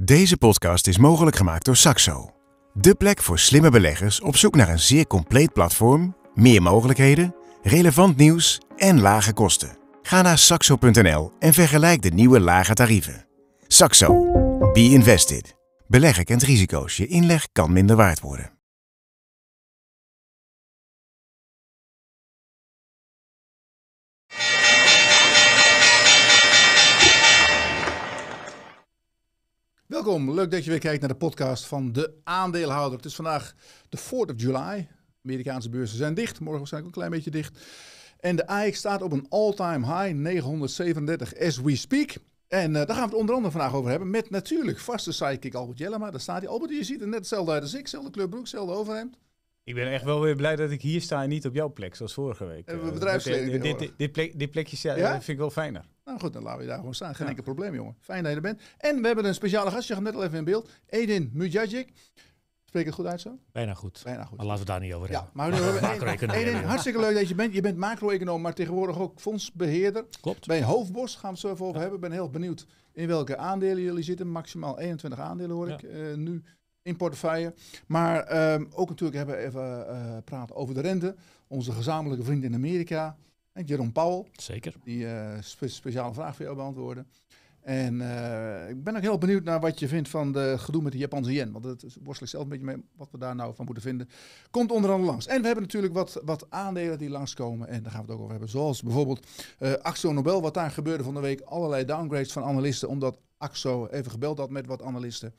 Deze podcast is mogelijk gemaakt door Saxo. De plek voor slimme beleggers op zoek naar een zeer compleet platform, meer mogelijkheden, relevant nieuws en lage kosten. Ga naar saxo.nl en vergelijk de nieuwe lage tarieven. Saxo. Be invested. Beleggen kent risico's. Je inleg kan minder waard worden. Welkom, leuk dat je weer kijkt naar de podcast van De Aandeelhouder. Het is vandaag de 4th of July. Amerikaanse beurzen zijn dicht, morgen zijn ook een klein beetje dicht. En de AX staat op een all-time high, 937 as we speak. En eh, daar gaan we het onder andere vandaag over hebben met natuurlijk vaste sidekick Albert Jellema. Daar staat hij. Albert, je ziet er net hetzelfde uit als ik, dezelfde kleurbroek, zelfde overhemd. Ik ben echt wel weer blij dat ik hier sta en niet op jouw plek, zoals vorige week. Uh, Dit, dit, dit, plek, plekje eh, vind ik wel fijner. Nou goed, dan laten we daar gewoon staan. Geen ja. enkel probleem, jongen. Fijn dat je er bent. En we hebben een speciale gast. Je gaat net al even in beeld. Edin Mujagic. Spreek het goed uit zo? Bijna goed. Bijna goed. Maar laten we daar niet over hebben. Ja, maar Edin, hartstikke leuk dat je bent. Je bent macro-econoom, maar tegenwoordig ook fondsbeheerder. Klopt. Bij Hoofdbos gaan we het zo even over hebben. Ik ben heel benieuwd in welke aandelen jullie zitten. Maximaal 21 aandelen hoor ik eh, nu in portefeuille. Maar ehm, ook natuurlijk hebben we even uh, praten over de rente. Onze gezamenlijke vriend in Amerika. En Jeroen Powell. Zeker. Die eh, speciale vraag voor jou beantwoorden. En eh, ik ben ook heel benieuwd naar wat je vindt van de gedoe met de Japanse yen. Want het worstel ik zelf een beetje mee wat we daar nou van moeten vinden. Komt onder andere langs. En we hebben natuurlijk wat, wat aandelen die langskomen. En daar gaan we het ook over hebben. Zoals bijvoorbeeld uh, Axo Nobel. Wat daar gebeurde van de week. Allerlei downgrades van analisten. Omdat Axo even gebeld had met wat analisten.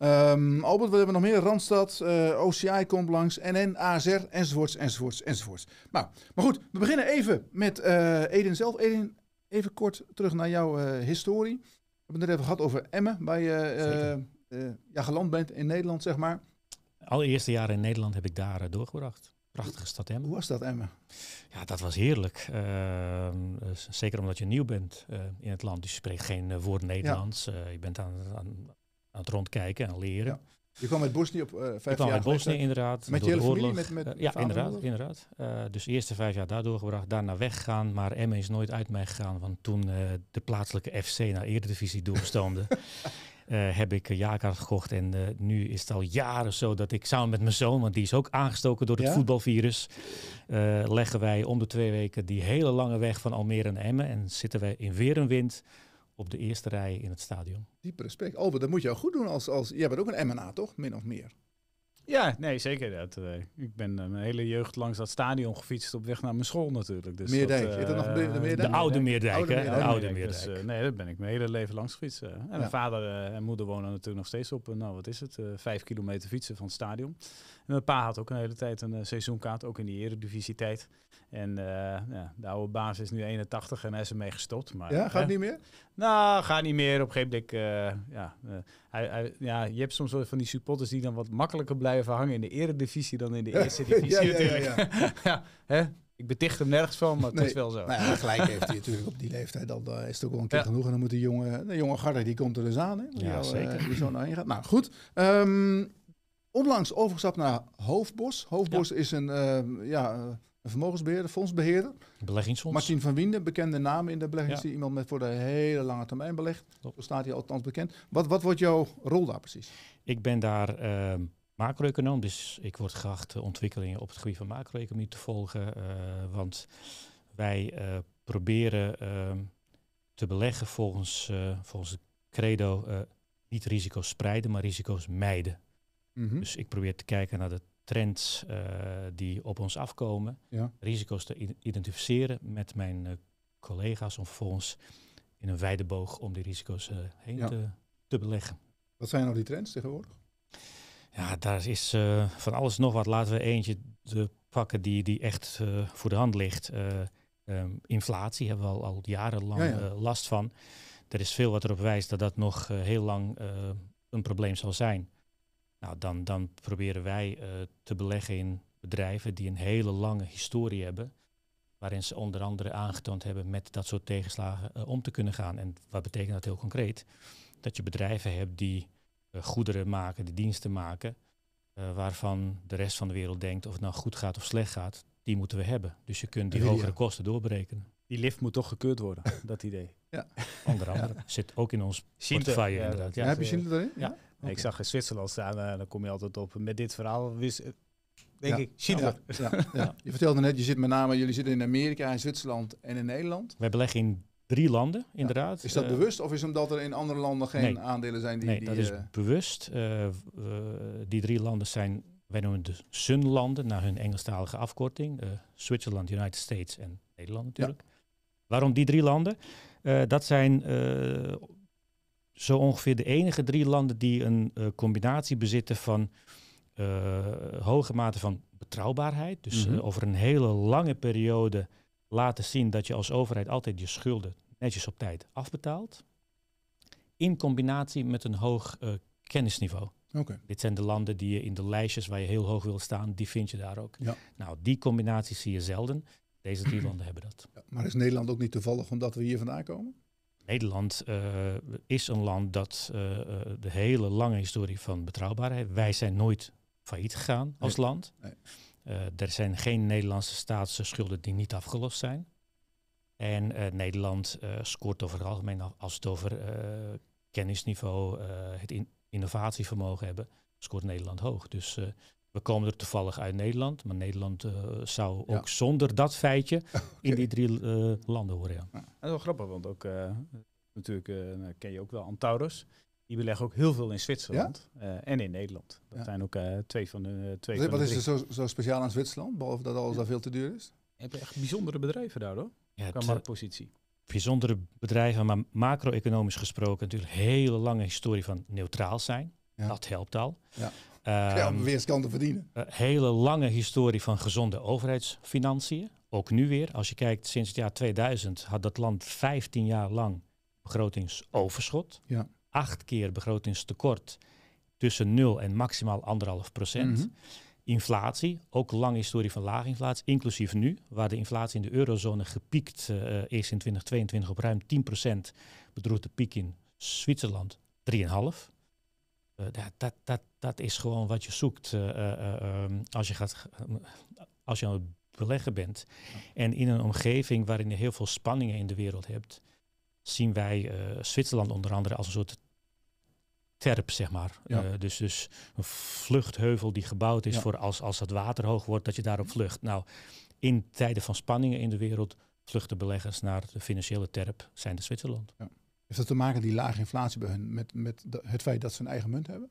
Ehm, Albert, wat hebben nog meer? Randstad, eh, OCI komt langs, NN, ASR, enzovoorts, enzovoorts, enzovoorts. Nou, maar goed, we beginnen even met uh, Eden zelf. Eden, even kort terug naar jouw eh, historie. We hebben het net even gehad over Emmen, waar je ja, geland bent in Nederland, zeg maar. Allereerste jaren in Nederland heb ik daar doorgebracht. Prachtige stad Emmen. Hoe was dat Emmen? Ja, dat was heerlijk. Ehm, dus zeker omdat je nieuw bent in het land. Dus je spreekt geen woord Nederlands. je bent aan, aan, rondkijken en leren. Je kwam met Bosnië op eh, vijf jaar? Ik kwam Bosnië inderdaad. Met je hele familie? Met, met eh, ja, inderdaad. inderdaad. Eh, dus eerste vijf jaar daar doorgebracht, daarna weggaan. Maar Emmen is nooit uit mij gegaan, want toen de plaatselijke FC naar Eredivisie doorstoomde... Uh, heb ik een gekocht. En nu is het al jaren zo dat ik samen met mijn zoon, want die is ook aangestoken door het voetbalvirus, leggen wij om de twee weken die hele lange weg van Almere naar Emmen. En zitten wij in weer een wind op de eerste rij in het stadion. Diep respect. Over oh, dat moet je ook goed doen als, als... Jij bent ook een MNA, toch? Min of meer. Ja, nee, zeker. Dat, eh, ik ben eh, mijn hele jeugd langs dat stadion gefietst op weg naar mijn school natuurlijk. Dus Meerdijk, dat, nog eh, de, De oude Meerdijk, hè? De oude Meerdijk. nee, daar ben ik mijn hele leven langs gefietst. En mijn vader en moeder wonen natuurlijk nog steeds op, nou wat is het, vijf kilometer fietsen van het stadion. mijn pa had ook een hele tijd een seizoenkaart, ook in die eredivisie tijd. En eh, ja, de oude baas is nu 81 en hij is ermee gestopt. Maar, ja, gaat niet meer? Nou, gaat niet meer. Op een gegeven moment, eh, ja, eh, hij, hij, ja, je hebt soms wel van die supporters die dan wat makkelijker blijven hangen in de eredivisie dan in de eerste divisie ja, ja, hè? Ik beticht hem nergens van, maar het nee. is wel zo. Nou gelijk heeft hij natuurlijk op die leeftijd. Dan is het ook wel een keer genoeg. En dan moet de jonge, de jonge garde, die komt er dus aan. Hè, ja, zeker. die zo naar gaat. Nou, goed. Ehm, onlangs overgestapt naar Hoofdbos. Hoofdbos is een, ja, een vermogensbeheerder, fondsbeheerder. Beleggingsfonds. Martin van Wienden, bekende naam in de beleggings. Iemand met voor de hele lange termijn belegd. Dat Zo staat hij althans bekend. Wat, wat wordt jouw rol daar precies? Ik ben daar uh, macro-econoom, dus ik word geacht ontwikkelingen op het gebied van macro-economie te volgen. Eh, want wij eh, proberen ehm, te beleggen volgens, eh, volgens het credo niet risico's spreiden, maar risico's mijden. Mhm. Dus ik probeer te kijken naar de trends eh, die op ons afkomen, risico's te identificeren met mijn eh, collega's om vervolgens in een wijde boog om die risico's eh, heen te, te, beleggen. Wat zijn nou die trends tegenwoordig? Ja, daar is van alles nog wat. Laten we eentje pakken die, die echt voor de hand ligt. Ehm, inflatie hebben we al, al jarenlang last van. Er is veel wat erop wijst dat dat nog heel lang een probleem zal zijn. Nou, dan, dan proberen wij eh, te beleggen in bedrijven die een hele lange historie hebben. Waarin ze onder andere aangetoond hebben met dat soort tegenslagen eh, om te kunnen gaan. En wat betekent dat heel concreet? Dat je bedrijven hebt die eh, goederen maken, die diensten maken. waarvan de rest van de wereld denkt of het nou goed gaat of slecht gaat. Die moeten we hebben. Dus je kunt die hogere kosten doorberekenen. Die lift moet toch gekeurd worden, dat idee. Ja. Onder andere. Zit ook in ons Sinte. inderdaad. Ja. heb je zin erin? Ja. Ik zag in Zwitserland staan, en eh, dan kom je altijd op. Met dit verhaal eh, denk ik, China. ja, je vertelde net, je zit met name, jullie zitten in Amerika, in Zwitserland en in Nederland. Wij beleggen in drie landen, inderdaad. Is dat eh, bewust of is omdat er in andere landen geen aandelen zijn? Die, nee, die, dat is bewust. die drie landen zijn, wij noemen de dus SUN-landen, naar hun Engelstalige afkorting. Zwitserland, United States en Nederland natuurlijk. Waarom die drie landen? dat zijn zo ongeveer de enige drie landen die een eh, combinatie bezitten van eh, hoge mate van betrouwbaarheid. Dus mhm. eh, over een hele lange periode laten zien dat je als overheid altijd je schulden netjes op tijd afbetaalt. In combinatie met een hoog kennisniveau. Okay. Dit zijn de landen die je in de lijstjes waar je heel hoog wil staan, die vind je daar ook. Ja. Nou, die combinatie zie je zelden. Deze drie landen hebben dat. Ja, maar is Nederland ook niet toevallig omdat we hier vandaan komen? Nederland eh, is een land dat eh, eh, de hele lange historie van betrouwbaarheid. Wij zijn nooit failliet gegaan als land. er zijn geen Nederlandse staatse schulden die niet afgelost zijn. En Nederland scoort over het algemeen als het over kennisniveau, het innovatievermogen hebben, scoort Nederland hoog. Dus we komen er toevallig uit Nederland, maar Nederland eh, zou ook zonder dat feitje in die drie eh, landen horen. Ja. dat is wel grappig, want ook eh, natuurlijk nou, ken je ook wel Antaurus. Die beleggen ook heel veel in Zwitserland en in Nederland. Dat zijn ook twee van de twee. Wat, is er zo, zo, speciaal aan Zwitserland, behalve dat alles daar veel te duur is? Heb Je echt bijzondere bedrijven daar hoor, ja, qua marktpositie bijzondere bedrijven, maar macro-economisch gesproken natuurlijk een hele lange historie van neutraal zijn. Dat helpt al. Ja. Ehm, ja, aan verdienen. hele lange historie van gezonde overheidsfinanciën. Ook nu weer. Als je kijkt, sinds het jaar 2000 had dat land 15 jaar lang begrotingsoverschot. Ja. Acht keer begrotingstekort tussen 0 en maximaal 1,5 procent. Mhm. Inflatie, ook lange historie van lage inflatie, inclusief nu, waar de inflatie in de eurozone gepiekt eh, is in 2022 op ruim 10 bedroeg de piek in Zwitserland 3,5. Eh, dat, dat, dat, is gewoon wat je zoekt eh, eh, ehm, als je gaat als je aan het beleggen bent. En in een omgeving waarin je heel veel spanningen in de wereld hebt, zien wij Zwitserland onder andere als een soort terp, zeg maar. dus, dus een vluchtheuvel die gebouwd is voor als, als het water hoog wordt, dat je daarop vlucht. Nou, in tijden van spanningen in de wereld vluchten beleggers naar de financiële terp, zijn de Zwitserland. Ja. Heeft dat te maken, die lage inflatie bij hun, met, met het feit dat ze een eigen munt hebben?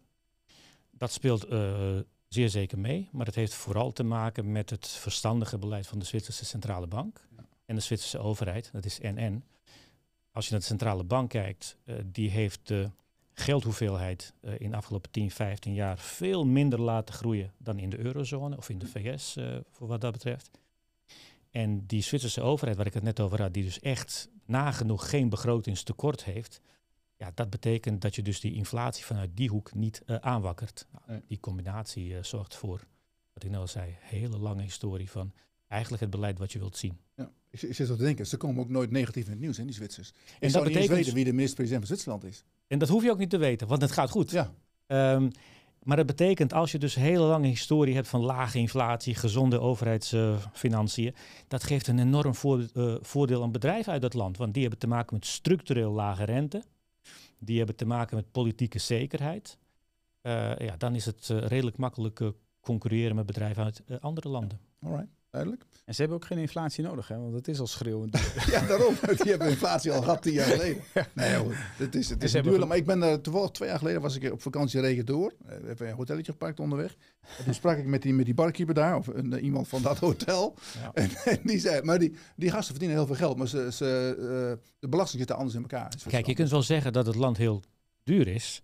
Dat speelt eh, zeer zeker mee, maar het heeft vooral te maken met het verstandige beleid van de Zwitserse Centrale Bank en de Zwitserse overheid, dat is NN. Als je naar de Centrale Bank kijkt, eh, die heeft de geldhoeveelheid eh, in de afgelopen 10, 15 jaar veel minder laten groeien dan in de eurozone of in de VS voor wat dat betreft. En die Zwitserse overheid, waar ik het net over had, die dus echt nagenoeg geen begrotingstekort heeft, ja, dat betekent dat je dus die inflatie vanuit die hoek niet uh, aanwakkert. Nou, die combinatie eh, zorgt voor, wat ik net nou al zei, hele lange historie van eigenlijk het beleid wat je wilt zien. Ja, ik, zit zo te denken, ze komen ook nooit negatief in het nieuws, hè, die Zwitsers. En dat zou betekent... niet weten wie de minister-president van Zwitserland is. En dat hoef je ook niet te weten, want het gaat goed. Ja. Ehm, maar dat betekent, als je dus een hele lange historie hebt van lage inflatie, gezonde overheidsfinanciën, dat geeft een enorm eh, voordeel aan bedrijven uit dat land. Want die hebben te maken met structureel lage rente, die hebben te maken met politieke zekerheid. Eh, ja, dan is het eh, redelijk makkelijk concurreren met bedrijven uit andere landen. All right, duidelijk. En ze hebben ook geen inflatie nodig, hè? want het is al schreeuwend. ja, daarom. Die hebben inflatie al gehad tien jaar geleden. Nee, dat Het is, het is duur. Maar ik ben er eh, toevallig twee jaar geleden was ik eh, op vakantie regen door. Eh, we hebben een hotelletje gepakt onderweg. En toen sprak ik met die, met die barkeeper daar, of een, iemand van dat hotel. En, die zei, maar die, die gasten verdienen heel veel geld, maar ze, ze de belasting zit er anders in elkaar. Kijk, je kunt wel zeggen dat het land heel duur is.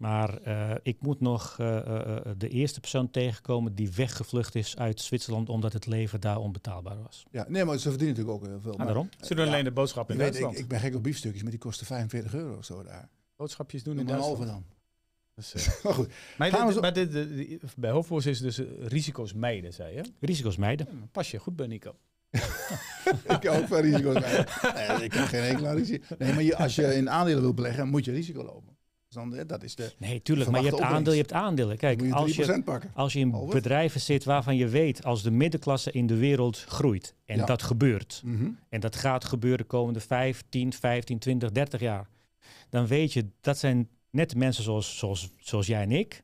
Maar eh, ik moet nog eh, eh, de eerste persoon tegenkomen die weggevlucht is uit Zwitserland omdat het leven daar onbetaalbaar was. Ja, nee, maar ze verdienen natuurlijk ook heel veel. Ah, Ze doen alleen de boodschappen in weet, Ik, ik, ben gek op biefstukjes, maar die kosten 45 euro of zo daar. Boodschapjes doen, in Duitsland. dan. maar goed. Maar, bij Hofbos is dus risico's meiden, zei je? Risico's meiden. pas je goed bij Nico. ik ook wel risico's. meiden. ik heb geen enkele risico. Nee, maar je, als je in aandelen wil beleggen, moet je risico lopen dat is de nee, tuurlijk, maar je hebt aandeel, je hebt aandelen. Kijk, als, je, als je in bedrijven zit waarvan je weet als de middenklasse in de wereld groeit en dat gebeurt mhm. en dat gaat gebeuren de komende 5, 10, 15, 20, 30 jaar, dan weet je dat zijn net mensen zoals, zoals, zoals jij en ik.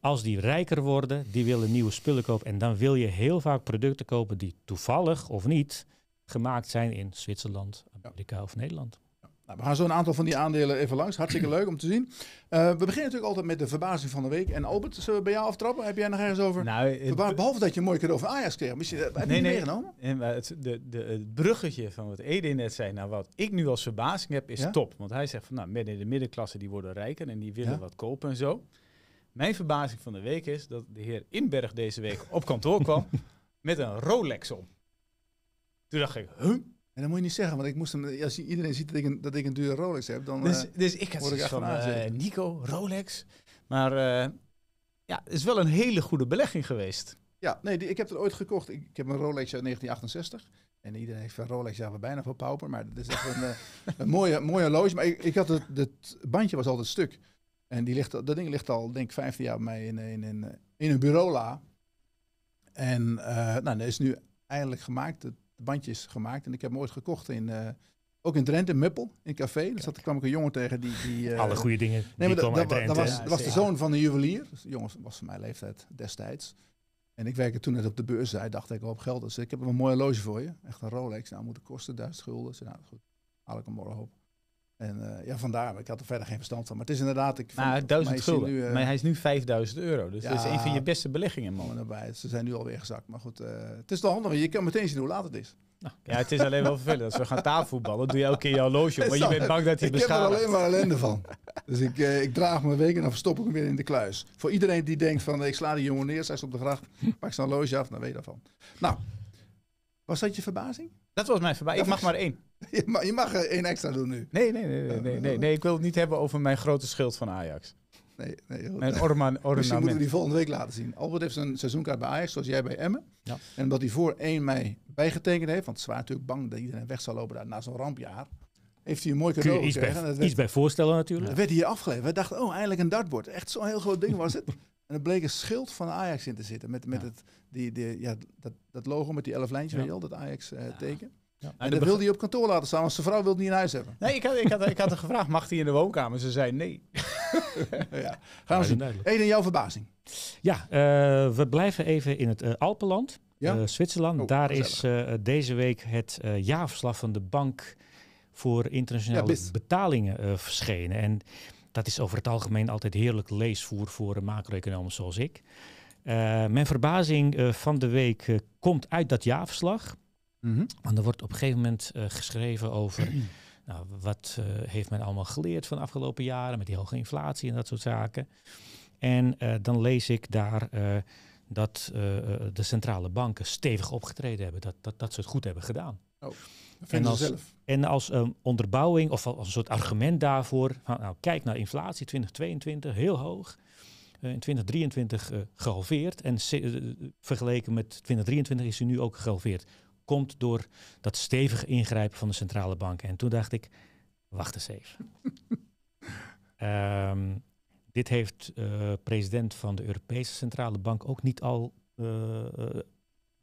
Als die rijker worden, die willen nieuwe spullen kopen en dan wil je heel vaak producten kopen die toevallig of niet gemaakt zijn in Zwitserland, Amerika of Nederland. Nou, we gaan zo een aantal van die aandelen even langs. Hartstikke leuk om te zien. Eh, we beginnen natuurlijk altijd met de verbazing van de week. En Albert, zullen we bij jou aftrappen? Heb jij nog ergens over? Nou, behalve dat je mooi keer over Ajax kreeg. Misschien, eh, heb je nee, nee. meegenomen? het, de, de, het bruggetje van wat Ede net zei, nou wat ik nu als verbazing heb, is top. Want hij zegt van, nou, midden in de middenklasse, die worden rijker en die willen wat kopen en zo. Mijn verbazing van de week is dat de heer Inberg deze week op kantoor kwam met een Rolex om. Toen dacht ik, huh? En dat moet je niet zeggen, want ik moest hem, als iedereen ziet dat ik een, dat ik een dure Rolex heb, dan. Dus, eh, dus ik had ik van uh, Nico, Rolex. Maar eh, ja, het is wel een hele goede belegging geweest. Ja, nee, ik heb het ooit gekocht. Ik, heb een Rolex uit 1968. En iedereen heeft van Rolex, ja, we bijna voor pauper. Maar dat is echt een, een mooie, mooie horloge. Maar ik, ik had het, het bandje was altijd stuk. En die ligt, dat ding ligt al, denk ik, 15 jaar bij mij in, in, in, een bureau la. En nou, dat is nu eindelijk gemaakt bandjes gemaakt. En ik heb hem ooit gekocht in... Eh, ook in Drenthe, in Muppel, in café. Dus dat kwam ik een jongen tegen die... die eh, Alle goede dingen. Nee, maar dat, dat, was, was de zoon van een juwelier. Dus jongens, was van mijn leeftijd destijds. En ik werkte toen net op de beurs. Hij dacht ik op geld. Dus ik heb een mooi horloge voor je. Echt een Rolex. Nou, moet het kosten, duizend gulden. Ze nou, goed, haal ik hem morgen op. En eh, ja, vandaar. Ik had er verder geen verstand van. Maar het is inderdaad... Ik vind, maar eh, hij is nu 5000 euro. Dus dat is een van je beste beleggingen, man. Erbij. Ze zijn nu alweer gezakt. Maar goed, eh, het is de handige. Je kan meteen zien hoe laat het is. Nou, ja, het is alleen wel vervelend. Als we gaan tafelvoetballen, doe je elke keer je loge Maar je bent bang dat hij beschadigt. Ik heb er alleen maar ellende van. Dus ik, ik draag mijn week en dan verstop ik hem weer in de kluis. Voor iedereen die denkt van, ik sla die jongen neer, zij is op de gracht. Pak zijn loge af, dan weet je daarvan. Nou, was dat je verbazing? Dat was mijn verbazing. Ik mag maar één. Je mag, je mag één extra doen nu. Nee, nee, nee, nee, oh, oh. nee, nee, Ik wil het niet hebben over mijn grote schild van Ajax. Nee, nee. Mijn orman, Misschien moeten we die volgende week laten zien. Albert heeft een seizoenkaart bij Ajax, zoals jij bij Emmen. Ja. En omdat hij voor 1 mei bijgetekend heeft, want zwaar natuurlijk bang dat iedereen weg zal lopen na zo'n rampjaar heeft hij een mooi cadeau iets gekregen. Bij, iets bij voorstellen natuurlijk. Dat werd hier afgeleverd. We dachten, oh, eindelijk een dartbord. Echt zo'n heel groot ding was het. En er bleek een schild van Ajax in te zitten. Met, met het, die, die, ja, dat, dat logo met die elf lijntjes, ja. dat Ajax-teken. Eh, en, dat wilde hij op kantoor laten staan, want zijn vrouw wilde niet in huis hebben. Nee, ik had, ik had, ik had gevraagd, mag hij in de woonkamer? Ze zei nee. ja. Gaan we Eén in jouw verbazing. Ja, eh, we blijven even in het eh, Alpenland, eh, Zwitserland. Oh, Daar is deze week het jaarverslag van de Bank voor Internationale Betalingen verschenen. En dat is over het algemeen altijd heerlijk leesvoer voor macro-economen zoals ik. mijn verbazing van de week komt uit dat jaarverslag. Mhm. Want er wordt op een gegeven moment eh, geschreven over nou, wat eh, heeft men allemaal geleerd van de afgelopen jaren met die hoge inflatie en dat soort zaken. En eh, dan lees ik daar dat de centrale banken stevig opgetreden hebben, dat, dat, dat ze het goed hebben gedaan. Oh, en als, zelf. En als ehm, onderbouwing of als een soort argument daarvoor, van, nou, kijk naar inflatie 2022, heel hoog in 2023 gehalveerd. En vergeleken met 2023 is hij nu ook gehalveerd komt door dat stevige ingrijpen van de centrale banken. En toen dacht ik, wacht eens even. Ehm, dit heeft eh, president van de Europese Centrale Bank ook niet al eh, eh,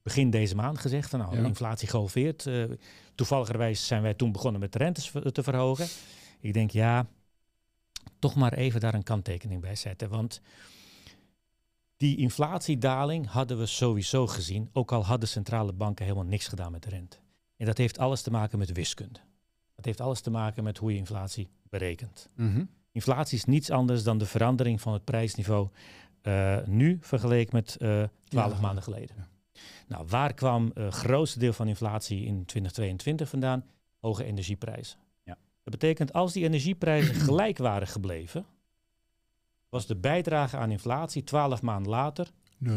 begin deze maand gezegd. Van, nou, inflatie golfeert. toevalligerwijs zijn wij toen begonnen met de rentes te verhogen. Ik denk, ja, toch maar even daar een kanttekening bij zetten. Want die inflatiedaling hadden we sowieso gezien, ook al hadden centrale banken helemaal niks gedaan met de rente. En dat heeft alles te maken met wiskunde. Dat heeft alles te maken met hoe je inflatie berekent. Mhm. Inflatie is niets anders dan de verandering van het prijsniveau eh, nu vergeleken met 12 eh, maanden geleden. Nou, waar kwam eh, het grootste deel van inflatie in 2022 vandaan? Hoge energieprijzen. Ja. Dat betekent als die energieprijzen gelijk waren gebleven, was de bijdrage aan inflatie 12 maanden later 0%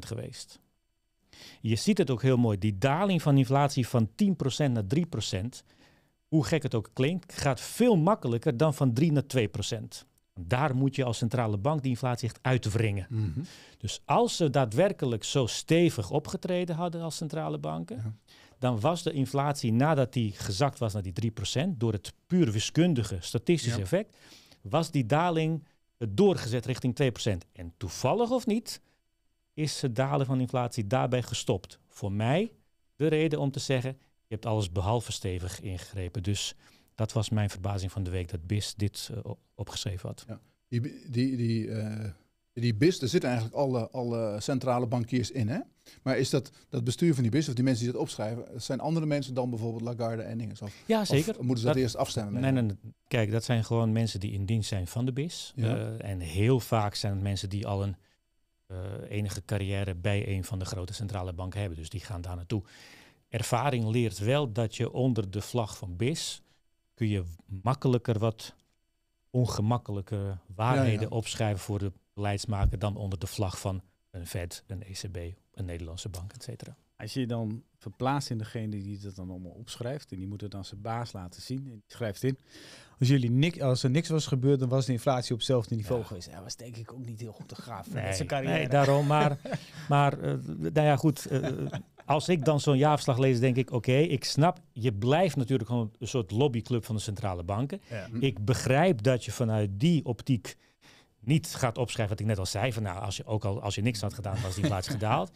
geweest. Je ziet het ook heel mooi, die daling van inflatie van 10% naar 3%, hoe gek het ook klinkt, gaat veel makkelijker dan van 3 naar 2%. Daar moet je als centrale bank die inflatie echt uitwringen. Mm Dus als ze daadwerkelijk zo stevig opgetreden hadden als centrale banken, dan was de inflatie nadat die gezakt was naar die 3%, door het puur wiskundige statistische effect, was die daling het doorgezet richting 2%. En toevallig of niet, is het dalen van inflatie daarbij gestopt. Voor mij de reden om te zeggen, je hebt alles behalve stevig ingegrepen. Dus dat was mijn verbazing van de week dat BIS dit eh, opgeschreven had. Ja. Die, die, die eh, die BIS, daar zitten eigenlijk alle, alle centrale bankiers in. Hè? Maar is dat, dat bestuur van die BIS, of die mensen die dat opschrijven, zijn andere mensen dan bijvoorbeeld Lagarde en dingen? Of, ja, zeker. moeten ze dat, eerst afstemmen? Nee, nee, Kijk, dat zijn gewoon mensen die in dienst zijn van de BIS. Eh, en heel vaak zijn het mensen die al een eh, enige carrière bij een van de grote centrale banken hebben. Dus die gaan daar naartoe. Ervaring leert wel dat je onder de vlag van BIS kun je makkelijker wat ongemakkelijke waarheden opschrijven voor de beleids maken dan onder de vlag van een vet, een ECB, een Nederlandse bank, et cetera. Als je dan verplaatst in degene die dat dan allemaal opschrijft, en die moet het dan zijn baas laten zien, en schrijft in, als, jullie niks, als er niks was gebeurd, dan was de inflatie op hetzelfde niveau geweest. Dat was denk ik ook niet heel goed te graaf nee, zijn carrière. Nee, daarom. Maar, maar eh, nou ja, goed. Eh, eh, als ik dan zo'n jaarverslag lees, denk ik, oké, ik snap, je blijft natuurlijk gewoon een soort lobbyclub van de centrale banken. Ik begrijp dat je vanuit die optiek niet gaat opschrijven wat ik net al zei. Van nou, als je, ook al als je niks had gedaan, was die plaats gedaald.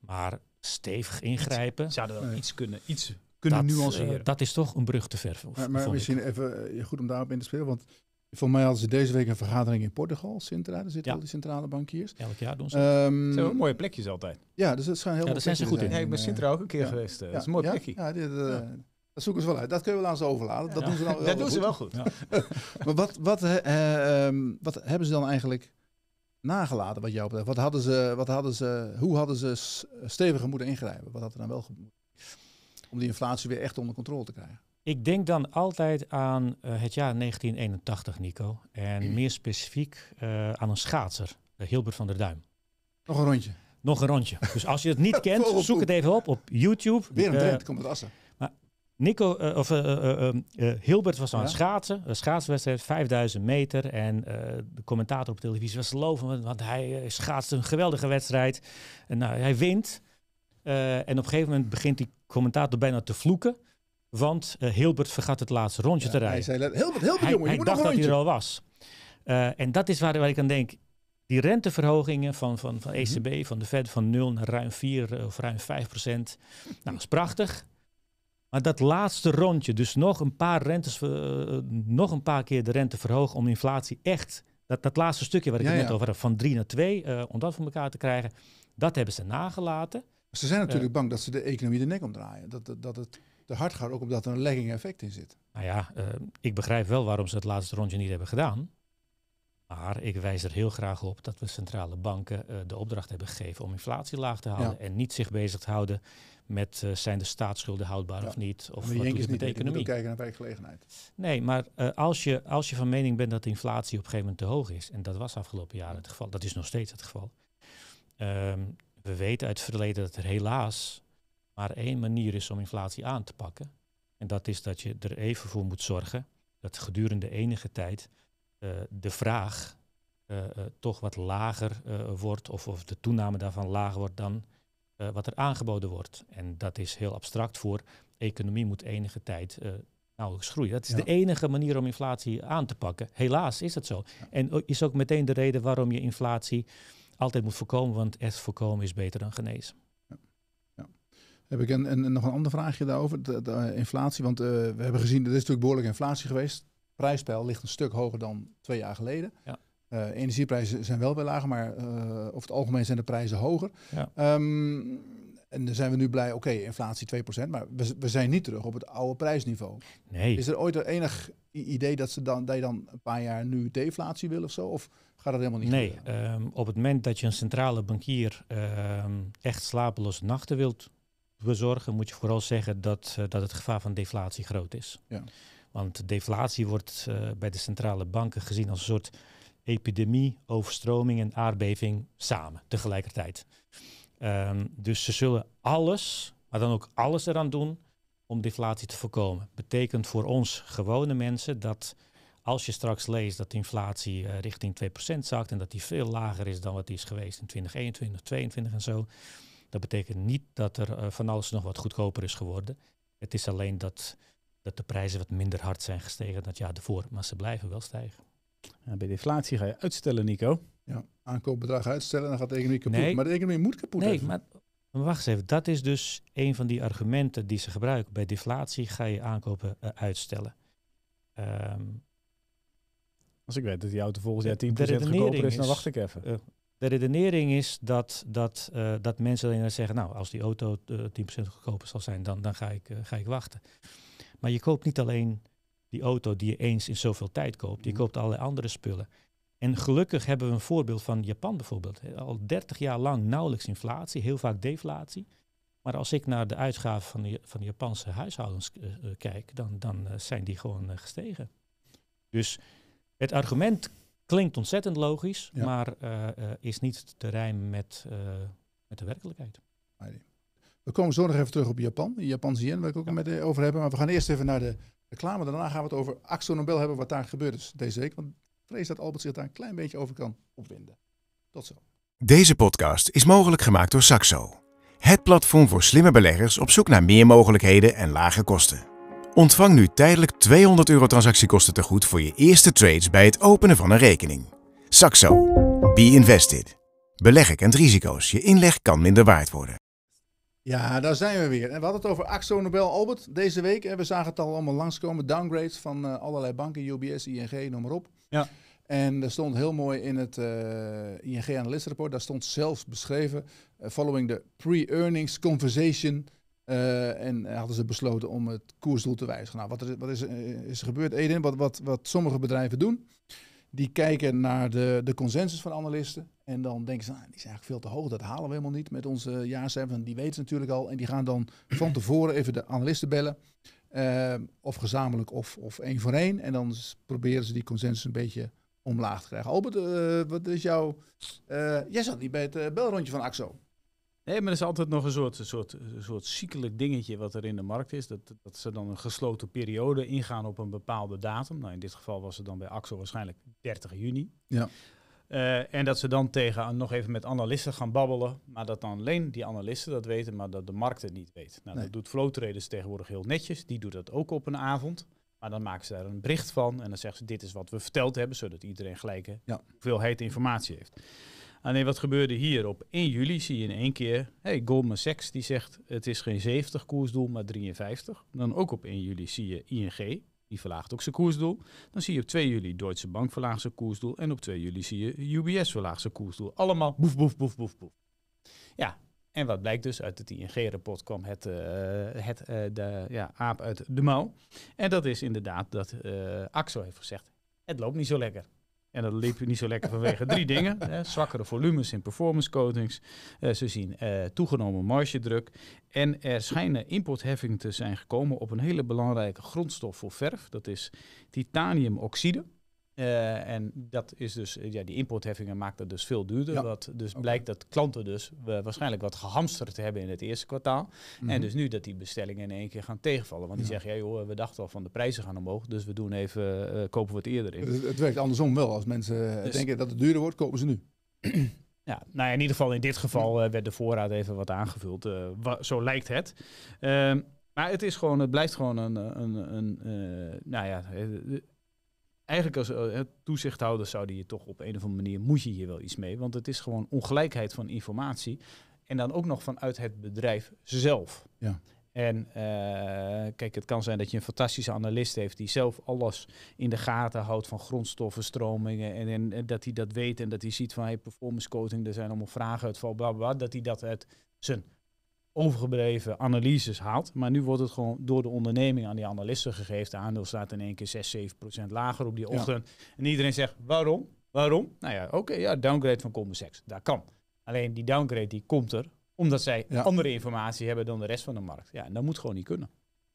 Maar stevig ingrijpen. Zouden we wel iets kunnen, iets kunnen eh, nuanceren. dat is toch een brug te ver. maar, maar misschien even eh, goed om daarop in te spelen. Want voor mij hadden ze deze week een vergadering in Portugal, Sintra. Daar zitten ja. al die centrale bankiers. Elk jaar doen ze. dat ehm, zijn wel mooie plekjes altijd. Ja, dus dat zijn heel ja, daar zijn ze goed in. Ja, ik ben Sintra ook een keer geweest. Eh, dat is een mooi plekje. Ja, dit, dat zoeken ze wel uit. Dat kunnen we aan ze overladen. Dat doen ze, dan wel, dat doen ze wel goed. maar wat, wat, eh, ehm, wat hebben ze dan eigenlijk nagelaten wat jou betreft? Wat hadden ze, wat hadden ze, hoe hadden ze steviger moeten ingrijpen? Wat had er dan wel Om die inflatie weer echt onder controle te krijgen? Ik denk dan altijd aan eh, het jaar 1981, Nico. En mm. meer specifiek eh, aan een schaatser, Hilbert van der Duim. Nog een rondje. Nog een rondje. Dus als je het niet kent, zoek het even op op YouTube. Weer een trend, komt het assen. Nico, eh, of eh, eh, ehm, Hilbert was aan het schaatsen, een schaatswedstrijd, 5000 meter. En de commentator op televisie was lovend, want hij schaatste een geweldige wedstrijd. En nou, hij wint. en op een gegeven moment begint die commentator bijna te vloeken. Want Hilbert vergat het laatste rondje te rijden. Hij zei, Hilbert, Hilbert, hij, jongen, je moet dacht dat hij er al was. en dat is waar, waar ik aan denk die renteverhogingen van, van, van mhm. ECB, van de Fed, van 0 naar ruim 4 of ruim 5 procent. Nou, dat is prachtig. Maar dat laatste rondje, dus nog een paar, rentes, eh, eh, nog een paar keer de rente verhogen om inflatie echt, dat, dat laatste stukje waar ik het net over had, van 3 naar 2, eh, om dat voor elkaar te krijgen, dat hebben ze nagelaten. Ze zijn natuurlijk bang dat ze de economie de nek omdraaien. Dat, dat, dat het te hard gaat, ook omdat er een legging effect in zit. Nou ja, ik begrijp wel waarom ze het laatste rondje niet hebben gedaan. Maar ik wijs er heel graag op dat we centrale banken de opdracht hebben gegeven om inflatie laag te houden. En niet zich bezig te houden met eh, zijn de staatsschulden houdbaar of niet? Of maar wat het met de economie? kijken naar werkgelegenheid. Nee, maar eh, als, je, als je van mening bent dat de inflatie op een gegeven moment te hoog is, en dat was afgelopen jaren het geval, dat is nog steeds het geval. Ehm, we weten uit het verleden dat er helaas maar één manier is om inflatie aan te pakken. En dat is dat je er even voor moet zorgen dat gedurende enige tijd eh, de vraag toch wat lager wordt, of, of de toename daarvan lager wordt dan eh, wat er aangeboden wordt. En dat is heel abstract voor economie moet enige tijd uh, nauwelijks groeien. Dat is de enige manier om inflatie aan te pakken. Helaas is dat zo. En is ook meteen de reden waarom je inflatie altijd moet voorkomen, want echt voorkomen is beter dan genezen. Heb ik een, nog een ander vraagje daarover? De, eh, inflatie, want we hebben gezien, er is natuurlijk behoorlijke inflatie geweest. Het prijspeil ligt een stuk hoger dan twee jaar geleden. Ja. Eh, energieprijzen zijn wel weer lager, maar uh, over het algemeen zijn de prijzen hoger. Ehm, en dan zijn we nu blij, oké, inflatie 2%, maar we, we, zijn niet terug op het oude prijsniveau. Nee. Is er ooit een enig idee dat, ze dan, dat je dan een paar jaar nu deflatie wil of zo? Of gaat dat helemaal niet Nee, ehm, op het moment dat je een centrale bankier ehm, echt slapeloze nachten wilt bezorgen, moet je vooral zeggen dat, eh, dat het gevaar van deflatie groot is. Ja. Want deflatie wordt bij de centrale banken gezien als een soort epidemie, overstroming en aardbeving samen tegelijkertijd. Ehm, dus ze zullen alles, maar dan ook alles eraan doen om deflatie te voorkomen. Betekent voor ons gewone mensen dat als je straks leest dat de inflatie uh, richting 2% zakt en dat die veel lager is dan wat die is geweest in 2021, 2022 en zo, dat betekent niet dat er eh, van alles nog wat goedkoper is geworden. Het is alleen dat, dat de prijzen wat minder hard zijn gestegen dan het jaar ervoor, maar ze blijven wel stijgen bij deflatie ga je uitstellen, Nico. Ja, aankoopbedrag uitstellen, dan gaat de economie kapot. Nee. Maar de economie moet kapot. Nee, maar wacht eens even. Dat is dus een van die argumenten die ze gebruiken. Bij deflatie ga je aankopen eh, uitstellen. Ehm, als ik weet dat die auto volgens jaar 10% goedkoper is, dan wacht ik even. Eh, de redenering is dat, dat, eh, dat mensen alleen zeggen, nou, als die auto 10% goedkoper zal zijn, dan, dan ga, ik, ga ik wachten. Maar je koopt niet alleen die auto die je eens in zoveel tijd koopt. die mhm. koopt allerlei andere spullen. En gelukkig hebben we een voorbeeld van Japan bijvoorbeeld. Al 30 jaar lang nauwelijks inflatie, heel vaak deflatie. Maar als ik naar de uitgaven van de, van de Japanse huishoudens eh, eh, kijk, dan, dan eh, zijn die gewoon gestegen. Dus het argument klinkt ontzettend logisch, maar is niet te rijmen met, met de werkelijkheid. We komen zo nog even terug op Japan. Japan zie we ik ook al met over hebben. Maar we gaan eerst even naar de reclame. Daarna gaan we het over Axo Nobel hebben, wat daar gebeurd is deze week. Want ik vrees dat Albert zich daar een klein beetje over kan opwinden. Tot zo. Deze podcast is mogelijk gemaakt door Saxo. Het platform voor slimme beleggers op zoek naar meer mogelijkheden en lage kosten. Ontvang nu tijdelijk 200 euro transactiekosten te goed voor je eerste trades bij het openen van een rekening. Saxo. Be invested. Beleg ik en risico's. Je inleg kan minder waard worden. Ja, daar zijn we weer. En we hadden het over Axo Nobel Albert deze week. En we zagen het al allemaal langskomen. Downgrades van eh, allerlei banken, UBS, ING, noem maar op. Ja. En er stond heel mooi in het eh, ING Analyst Report, daar stond zelfs beschreven, eh, following the pre-earnings conversation, en hadden ze besloten om het koersdoel te wijzigen. Nou, wat, er, wat is, is er gebeurd, Eden? Wat, wat, wat sommige bedrijven doen, die kijken naar de, de consensus van analisten. En dan denken ze, nou, die zijn eigenlijk veel te hoog, dat halen we helemaal niet met onze jaarcijfers. Die weten ze natuurlijk al. En die gaan dan van tevoren even de analisten bellen. Eh, of gezamenlijk of, of één voor één. En dan proberen ze die consensus een beetje omlaag te krijgen. Albert, eh, wat is jouw... Uh, jij zat niet bij het belrondje van AXO. Nee, maar er is altijd nog een soort, soort, soort ziekelijk dingetje wat er in de markt is. Dat, dat ze dan een gesloten periode ingaan op een bepaalde datum. Nou, in dit geval was het dan bij AXO waarschijnlijk 30 juni. Ja. Eh, en dat ze dan tegen nog even met analisten gaan babbelen. Maar dat dan alleen die analisten dat weten, maar dat de markt het niet weet. Nou, dat doet traders tegenwoordig heel netjes. Die doet dat ook op een avond. Maar dan maken ze daar een bericht van. En dan zeggen ze: Dit is wat we verteld hebben, zodat iedereen gelijke eh, ja. hoeveelheid informatie heeft. Alleen wat gebeurde hier? Op 1 juli zie je in één keer, hey, Goldman Sachs die zegt het is geen 70 koersdoel, maar 53. Dan ook op 1 juli zie je ING, die verlaagt ook zijn koersdoel. Dan zie je op 2 juli Deutsche Bank verlaagt zijn koersdoel. En op 2 juli zie je UBS verlaagt zijn koersdoel. Allemaal boef, boef, boef, boef, boef. Ja, en wat blijkt dus uit het ING-rapport kwam het, eh, het eh, de ja, aap uit de mouw. En dat is inderdaad dat uh, Axo heeft gezegd, het loopt niet zo lekker. En dat liep niet zo lekker vanwege drie dingen. Hè, zwakkere volumes in performance coatings. Eh, ze zien uh, toegenomen margedruk. En er schijnen importheffingen te zijn gekomen op een hele belangrijke grondstof voor verf. Dat is titaniumoxide. Eh, en dat is dus, eh, ja, die importheffingen maakt dat dus veel duurder. dus blijkt dat klanten dus eh, waarschijnlijk wat gehamsterd hebben in het eerste kwartaal. En mhm. dus nu dat die bestellingen in één keer gaan tegenvallen. Want die zeggen, ja joh, we dachten al van de prijzen gaan omhoog, dus we doen even, kopen we het eerder in. Het, werkt andersom wel. Als mensen dus- denken dat het duurder wordt, kopen ze nu. Ja, nou ja, in ieder geval in dit geval werd de voorraad even wat aangevuld. zo lijkt het. Ehm, maar het, is gewoon, het blijft gewoon een, een, een, een nou ja, eigenlijk als eh, toezichthouder zou die je toch op een of andere manier moet je hier wel iets mee. Want het is gewoon ongelijkheid van informatie. En dan ook nog vanuit het bedrijf zelf. Ja. En eh, kijk, het kan zijn dat je een fantastische analist heeft die zelf alles in de gaten houdt van grondstoffenstromingen En, en, dat hij dat weet en dat hij ziet van hey, performance coating, er zijn allemaal vragen, het valt bla bla. Dat hij dat uit zijn overgebleven analyses haalt. Maar nu wordt het gewoon door de onderneming aan die analisten gegeven. De aandeel staat in één keer 6, 7 procent lager op die ochtend. En iedereen zegt, waarom? Waarom? Nou ja, oké, ja, downgrade van Common Daar Dat kan. Alleen die downgrade die komt er omdat zij andere informatie hebben dan de rest van de markt. Ja, en dat moet gewoon niet kunnen.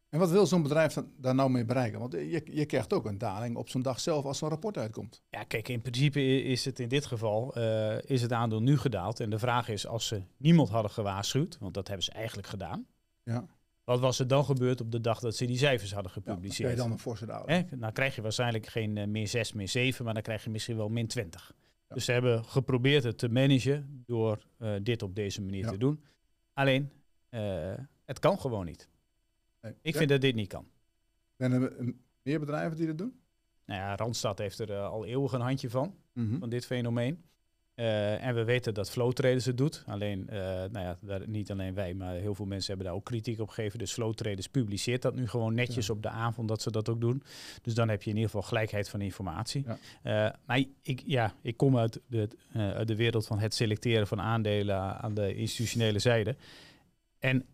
En wat wil zo'n bedrijf daar nou mee bereiken? Want je, je krijgt ook een daling op zo'n dag zelf als zo'n rapport uitkomt. Ja, kijk, in principe is het in dit geval, eh, is het aandeel nu gedaald. En de vraag is, als ze niemand hadden gewaarschuwd, want dat hebben ze eigenlijk gedaan. Ja. Wat was er dan gebeurd op de dag dat ze die cijfers hadden gepubliceerd? dan krijg je dan een forse daling. nou krijg je waarschijnlijk geen uh, min 6, min 7, maar dan krijg je misschien wel min 20. Dus ze hebben geprobeerd het te managen door eh, dit op deze manier te doen. Alleen, het kan gewoon niet. Eh, ik vind dat dit niet kan. En er meer bedrijven die dat doen? Nou ja, Randstad heeft er eh, al eeuwig een handje van, mhm. van dit fenomeen. Eh, en we weten dat Flow het doet. Alleen, nou ja, niet alleen wij, maar heel veel mensen hebben daar ook kritiek op gegeven. Dus Flow publiceert dat nu gewoon netjes op de avond dat ze dat ook doen. Dus dan heb je in ieder geval gelijkheid van informatie. maar ik, ja, ik kom uit de, uit de wereld van het selecteren van aandelen aan de institutionele zijde. En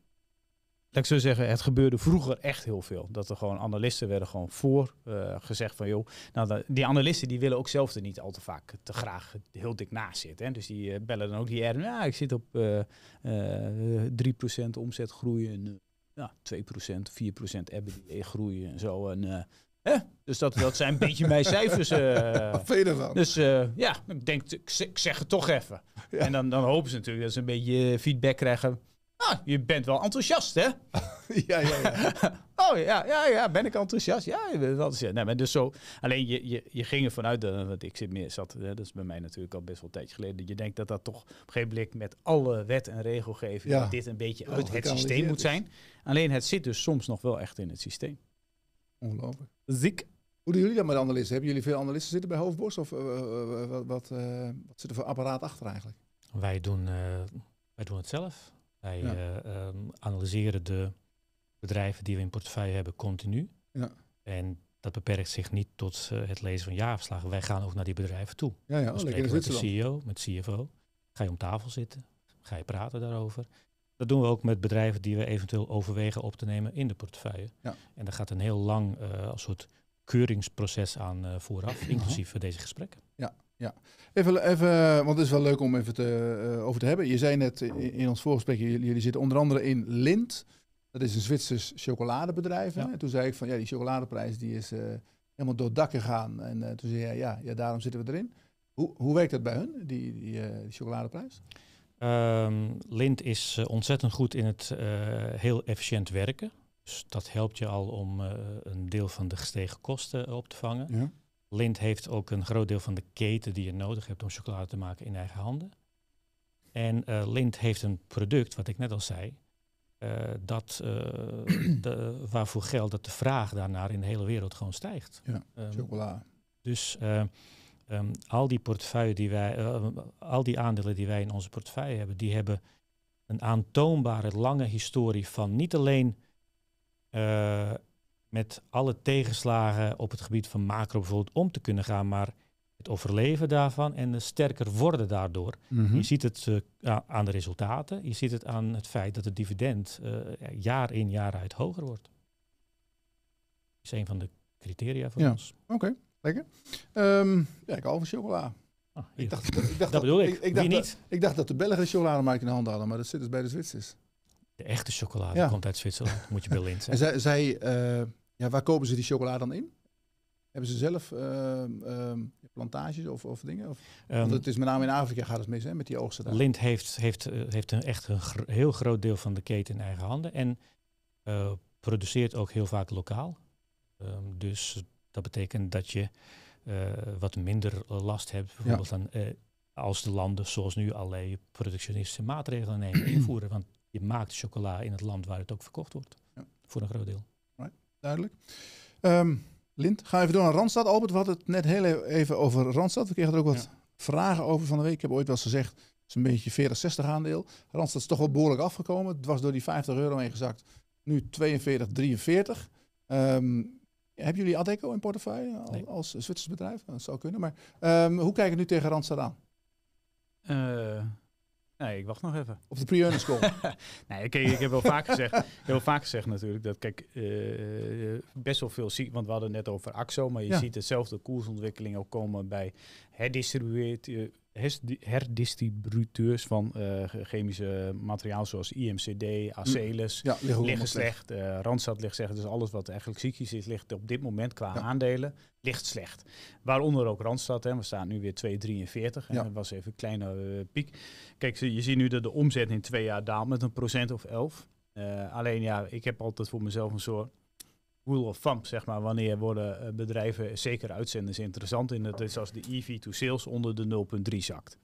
ik zou zeggen, het gebeurde vroeger echt heel veel. Dat er gewoon analisten werden gewoon voor eh, gezegd van joh, nou, die analisten die willen ook zelf er niet al te vaak te graag heel dik naast zitten. Hè. Dus die eh, bellen dan ook die R. Ja, ik zit op uh, eh, 3% omzetgroei en ja, 2%, 4% EBITDA groeien en zo. En, Hè? Dus dat, dat zijn een beetje mijn cijfers. Uh, Dus ja, ik denk, ik zeg het toch even. En dan, dan hopen ze natuurlijk dat ze een beetje feedback krijgen. Nou, je bent wel enthousiast, hè? ja, ja, ja. oh ja, ja, ja, ben ik enthousiast? Ja, dat is het. Nee, maar dus zo. Alleen je, je, je ging ervan dat, eh, ik zit meer zat, hè, dat is bij mij natuurlijk al best wel een tijdje geleden, je denkt dat dat toch op een gegeven blik met alle wet en regelgeving, dit een beetje uit het systeem moet zijn. Alleen het zit dus soms nog wel echt in het systeem. Ongelooflijk. Ziek. Hoe doen jullie dat met analisten? Hebben jullie veel analisten zitten bij hoofdborst Of eh, eh, wat, uh, wat, zit er voor apparaat achter eigenlijk? Wij doen, wij doen het zelf. Wij eh, ehm, analyseren de bedrijven die we in portefeuille hebben continu. Ja. En dat beperkt zich niet tot eh, het lezen van jaarverslagen. Wij gaan ook naar die bedrijven toe. Ja, ja, met de CEO, met CFO. Ga je om tafel zitten, ga je praten daarover. Dat doen we ook met bedrijven die we eventueel overwegen op te nemen in de portefeuille. Ja. En daar gaat een heel lang uh, soort keuringsproces aan vooraf, inclusief deze gesprekken. Ja, ja, even, even, want het is wel leuk om even te, eh, over te hebben. Je zei net in, ons voorgesprek, jullie, jullie, zitten onder andere in Lind. Dat is een Zwitsers chocoladebedrijf. En toen zei ik van, ja, die chocoladeprijs die is eh, helemaal door het dak gegaan. En eh, toen zei jij, ja, ja, daarom zitten we erin. Hoe, hoe werkt dat bij hun, die, die, die chocoladeprijs? Um, ehm, Lind is ontzettend goed in het heel efficiënt werken. Dus dat helpt je al om een deel van de gestegen kosten op te vangen. Ja. Lind heeft ook een groot deel van de keten die je nodig hebt om chocolade te maken in eigen handen. En uh, eh, Lind heeft een product, wat ik net al zei, eh, dat, eh, de, waarvoor geldt dat de vraag daarnaar in de hele wereld gewoon stijgt. Ja, ehm, chocola. Dus ehm, ehm, al die portefeuille die wij, al die aandelen die wij in onze portefeuille hebben, die hebben een aantoonbare lange historie van niet alleen met alle tegenslagen op het gebied van macro bijvoorbeeld om te kunnen gaan, maar het overleven daarvan en sterker worden daardoor. Mhm. Je ziet het eh, aan de resultaten, je ziet het aan het feit dat het dividend eh, jaar in jaar uit hoger wordt. is een van de criteria voor ja. ons. Oké, lekker. Ehm, ja, ik hou van chocola. Ah, ik dacht, ik dacht dat, bedoel ik. Ik, niet? ik dacht dat de Belgen de chocolademarkt in de hand hadden, maar dat zit dus bij de Zwitsers. De echte chocolade ja. komt uit Zwitserland, moet je bij en zij, zij eh, ja, waar kopen ze die chocola dan in? Hebben ze zelf ehm, ehm, plantages of, of dingen? Of, ehm, want het is met name in Afrika gaat het mis met die oogsten. Daar. Lind heeft, heeft, eh, heeft een echt een heel groot deel van de keten in eigen handen en eh, produceert ook heel vaak lokaal. dus dat betekent dat je eh, wat minder last hebt bijvoorbeeld als de landen zoals nu allerlei productionistische maatregelen nemen invoeren. Want je maakt chocola in het land waar het ook verkocht wordt. Ja. Voor een groot deel duidelijk. Um, ehm, Lind, ga even door naar Randstad. Albert, we hadden het net heel e- even over Randstad. We kregen er ook wat vragen over van de week. Ik heb ooit wel eens gezegd, het is een beetje 40-60 aandeel. Randstad is toch wel behoorlijk afgekomen. Het was door die 50 euro heen gezakt. Nu 42, 43. Um, hebben jullie Adeco in portefeuille als, nee. Zwitsers bedrijf? Dat zou kunnen. Maar um, hoe kijken nu tegen Randstad aan? Eh, Nee, ik wacht nog even. Of de pre-earning school? nee, ik heb wel vaak gezegd, heel vaak gezegd natuurlijk, dat kijk, eh, best wel veel zie, want we hadden net over AXO, maar je ziet dezelfde koersontwikkeling ook komen bij je herdistributeurs van eh, chemische materiaal zoals IMCD, Aceles, ja, liggen, slecht. Eh, Randstad ligt slecht. Dus alles wat eigenlijk ziekjes is, ligt op dit moment qua aandelen ligt slecht. Waaronder ook Randstad. Hè. We staan nu weer 2,43. En dat was even een kleine eh, piek. Kijk, je ziet nu dat de omzet in twee jaar daalt met een procent of 11. alleen ja, ik heb altijd voor mezelf een soort rule of thumb, zeg maar. Wanneer worden eh, bedrijven, zeker uitzenders, interessant in? Dat is als de EV to sales onder de 0,3 zakt.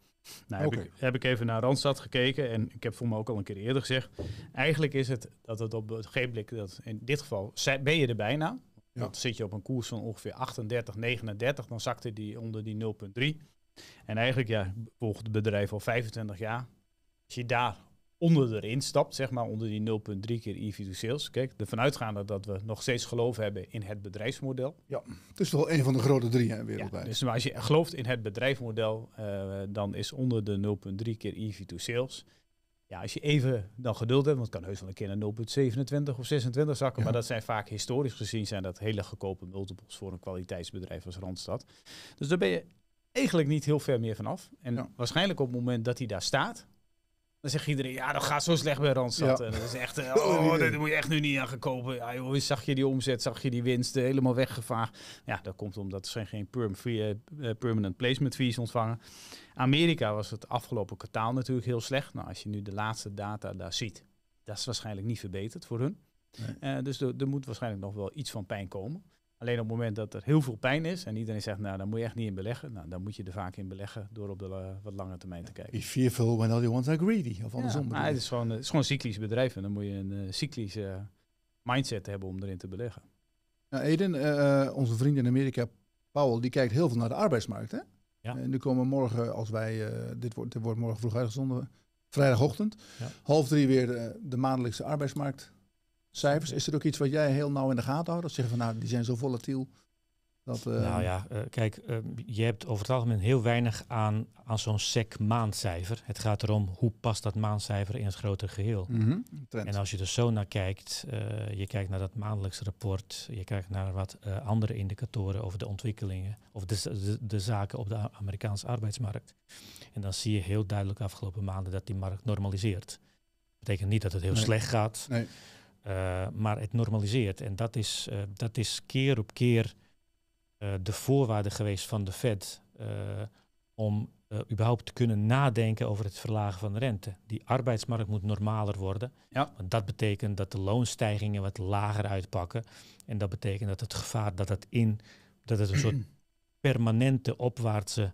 Nou, heb, ik, heb, ik, even naar Randstad gekeken en ik heb voor me ook al een keer eerder gezegd. Eigenlijk is het dat het op het geblik dat in dit geval ben je er bijna. Dat Dan zit je op een koers van ongeveer 38, 39, dan zakte die onder die 0,3. En eigenlijk ja, volgt het bedrijf al 25 jaar. Als je daar onder erin stapt, zeg maar onder die 0,3 keer EV to sales. Kijk, ervan vanuitgaande dat we nog steeds geloof hebben in het bedrijfsmodel. Ja, het is wel een van de grote drie hè, wereldwijd. Ja, dus als je gelooft in het bedrijfsmodel, eh, dan is onder de 0,3 keer EV to sales. Ja, als je even dan geduld hebt, want het kan heus wel een keer naar 0,27 of 26 zakken, maar dat zijn vaak historisch gezien zijn dat hele goedkope multiples voor een kwaliteitsbedrijf als Randstad. Dus daar ben je eigenlijk niet heel ver meer vanaf. En waarschijnlijk op het moment dat hij daar staat, dan zegt iedereen, ja, dat gaat zo slecht bij Randstad. Dat is echt, eh, oh, dat moet je echt nu niet aan gaan zag je die omzet, zag je die winsten, eh, helemaal weggevaagd. Ja, dat komt omdat ze geen perm eh, permanent placement fees ontvangen. Amerika was het afgelopen kwartaal natuurlijk heel slecht. Nou, als je nu de laatste data daar ziet, dat is waarschijnlijk niet verbeterd voor hun. dus er moet waarschijnlijk nog wel iets van pijn komen. Alleen op het moment dat er heel veel pijn is en iedereen zegt, nou, dan moet je echt niet in beleggen. Nou, dan moet je er vaak in beleggen door op de wat lange termijn te kijken. Be fearful when all you want are greedy. Of andersom. Ja, het, is gewoon, het is gewoon een cyclisch bedrijf en dan moet je een eh, cyclische mindset hebben om erin te beleggen. Nou, Eden, eh, eh, onze vriend in Amerika, Paul, die kijkt heel veel naar de arbeidsmarkt. Hè? Ja. En nu komen morgen, als wij, dit, wordt, dit wordt morgen vroeg uitgezonden, vrijdagochtend, half drie weer de, de maandelijkse arbeidsmarkt cijfers. Is er ook iets wat jij heel nauw in de gaten houdt? Of zeggen van nou, die zijn zo volatiel. Dat, eh, Nou ja, eh, kijk, eh, je hebt over het algemeen heel weinig aan, aan zo'n sec maandcijfer. Het gaat erom hoe past dat maandcijfer in het grotere geheel. Mhm, en als je er zo naar kijkt, je kijkt naar dat maandelijks rapport, je kijkt naar wat andere indicatoren over de ontwikkelingen of de, de, zaken op de Amerikaanse arbeidsmarkt. En dan zie je heel duidelijk afgelopen maanden dat die markt normaliseert. Dat betekent niet dat het heel slecht gaat. Nee. Eh, maar het normaliseert. En dat is, eh, dat is keer op keer eh, de voorwaarde geweest van de Fed om überhaupt te kunnen nadenken over het verlagen van de rente. Die arbeidsmarkt moet normaler worden. Ja. Want dat betekent dat de loonstijgingen wat lager uitpakken. En dat betekent dat het gevaar dat het in dat het een soort permanente opwaartse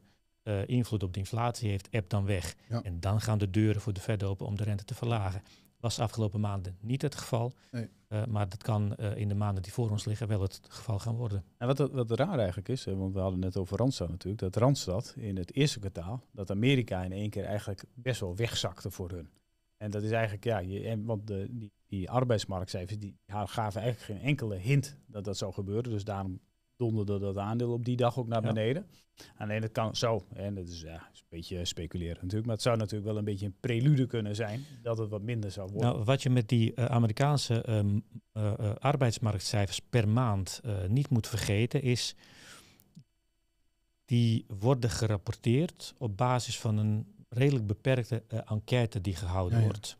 invloed op de inflatie heeft, app dan weg. Ja. En dan gaan de deuren voor de Fed open om de rente te verlagen. Was de afgelopen maanden niet het geval. Nee. Eh, maar dat kan eh, in de maanden die voor ons liggen wel het geval gaan worden. En nou, wat, wat raar eigenlijk is, want we hadden net over Randstad natuurlijk, dat Randstad in het eerste kwartaal, dat Amerika in één keer eigenlijk best wel wegzakte voor hun. En dat is eigenlijk, ja, je, want de, die, die arbeidsmarktcijfers, die gaven eigenlijk geen enkele hint dat dat zou gebeuren. Dus daarom donderde dat aandeel op die dag ook naar beneden. Alleen het kan zo, en dat is, ja, is een beetje speculeren natuurlijk, maar het zou natuurlijk wel een beetje een prelude kunnen zijn dat het wat minder zou worden. Nou, wat je met die eh, Amerikaanse ehm, eh, eh, arbeidsmarktcijfers per maand niet moet vergeten is, die worden gerapporteerd op basis van een redelijk beperkte enquête die gehouden wordt.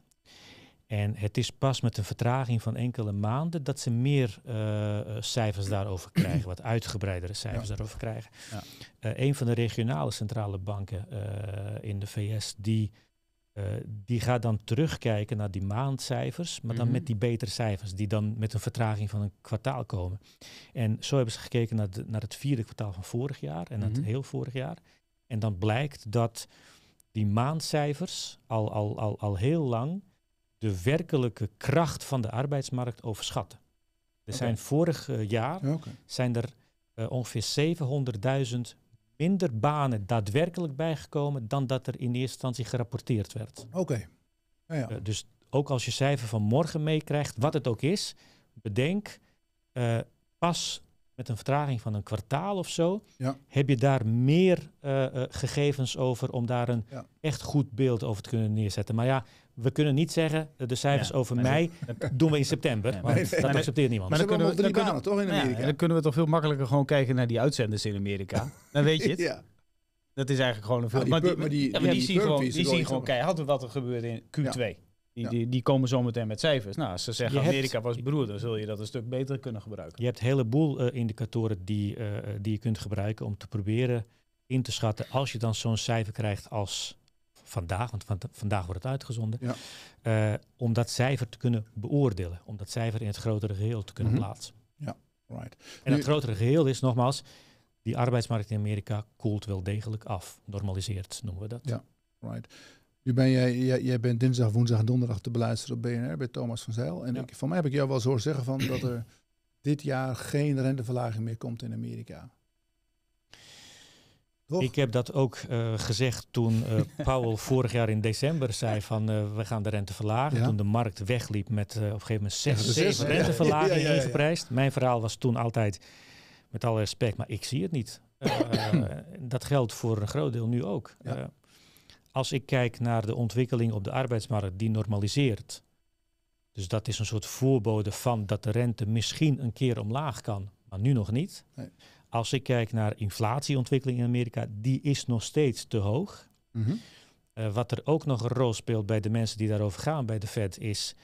En het is pas met een vertraging van enkele maanden dat ze meer eh, cijfers daarover krijgen, wat uitgebreidere cijfers daarover krijgen. Ja. Eh, een van de regionale centrale banken eh, in de VS, die, die gaat dan terugkijken naar die maandcijfers, maar dan met mhm. die betere cijfers, die dan met een vertraging van een kwartaal komen. En zo hebben ze gekeken naar, naar het vierde kwartaal van vorig jaar en naar het mhm. heel vorig jaar. En dan blijkt dat die maandcijfers al, al, al, al heel lang de werkelijke kracht van de arbeidsmarkt overschatten. Er zijn vorig eh, jaar zijn er eh, ongeveer 700.000 minder banen daadwerkelijk bijgekomen dan dat er in eerste instantie gerapporteerd werd. Oké. Nou ja, ja. Eh, dus ook als je cijfer van morgen meekrijgt, wat het ook is, bedenk pas met een vertraging van een kwartaal of zo, heb je daar meer gegevens over om daar een echt goed beeld over te kunnen neerzetten. Maar ja, we kunnen niet zeggen, eh, de cijfers over mei doen we in september. Ja, dat accepteert niemand. Maar dan, kunnen we, dan banen, toch in Amerika? dan kunnen we toch veel makkelijker gewoon kijken naar die uitzenders in Amerika. Dan weet je het. ja. Dat is eigenlijk gewoon een veel... maar, die, zien gewoon, die zien gewoon keihard wat er gebeurd in Q2. Die, die, die, komen zometeen met cijfers. Nou, als ze zeggen Amerika was broer, dan zul je dat een stuk beter kunnen gebruiken. Je hebt een heleboel eh, indicatoren die, eh, die je kunt gebruiken om te proberen in te schatten. Als je dan zo'n cijfer krijgt als vandaag, want vandaag wordt het uitgezonden, ja. Eh, om dat cijfer te kunnen beoordelen, om dat cijfer in het grotere geheel te kunnen mhm. plaatsen. Ja, right. En het grotere geheel is nogmaals, die arbeidsmarkt in Amerika koelt wel degelijk af, normaliseert noemen we dat. Ja, right. Nu ben jij, jij, bent dinsdag, woensdag en donderdag te beluisteren op BNR bij Thomas van Zeil. En ja. van mij heb ik jou wel eens horen zeggen van dat er dit jaar geen renteverlaging meer komt in Amerika. Ik heb dat ook eh, gezegd toen eh, Powell vorig jaar in december zei van eh, we gaan de rente verlagen. Toen de markt wegliep met op een gegeven moment zes, ja, renteverlagingen ingeprijsd. Mijn verhaal was toen altijd met alle respect, maar ik zie het niet. dat geldt voor een groot deel nu ook. als ik kijk naar de ontwikkeling op de arbeidsmarkt, die normaliseert. Dus dat is een soort voorbode van dat de rente misschien een keer omlaag kan, maar nu nog niet. Nee. Als ik kijk naar inflatieontwikkeling in Amerika, die is nog steeds te hoog. Mhm. Eh, wat er ook nog een rol speelt bij de mensen die daarover gaan bij de Fed is,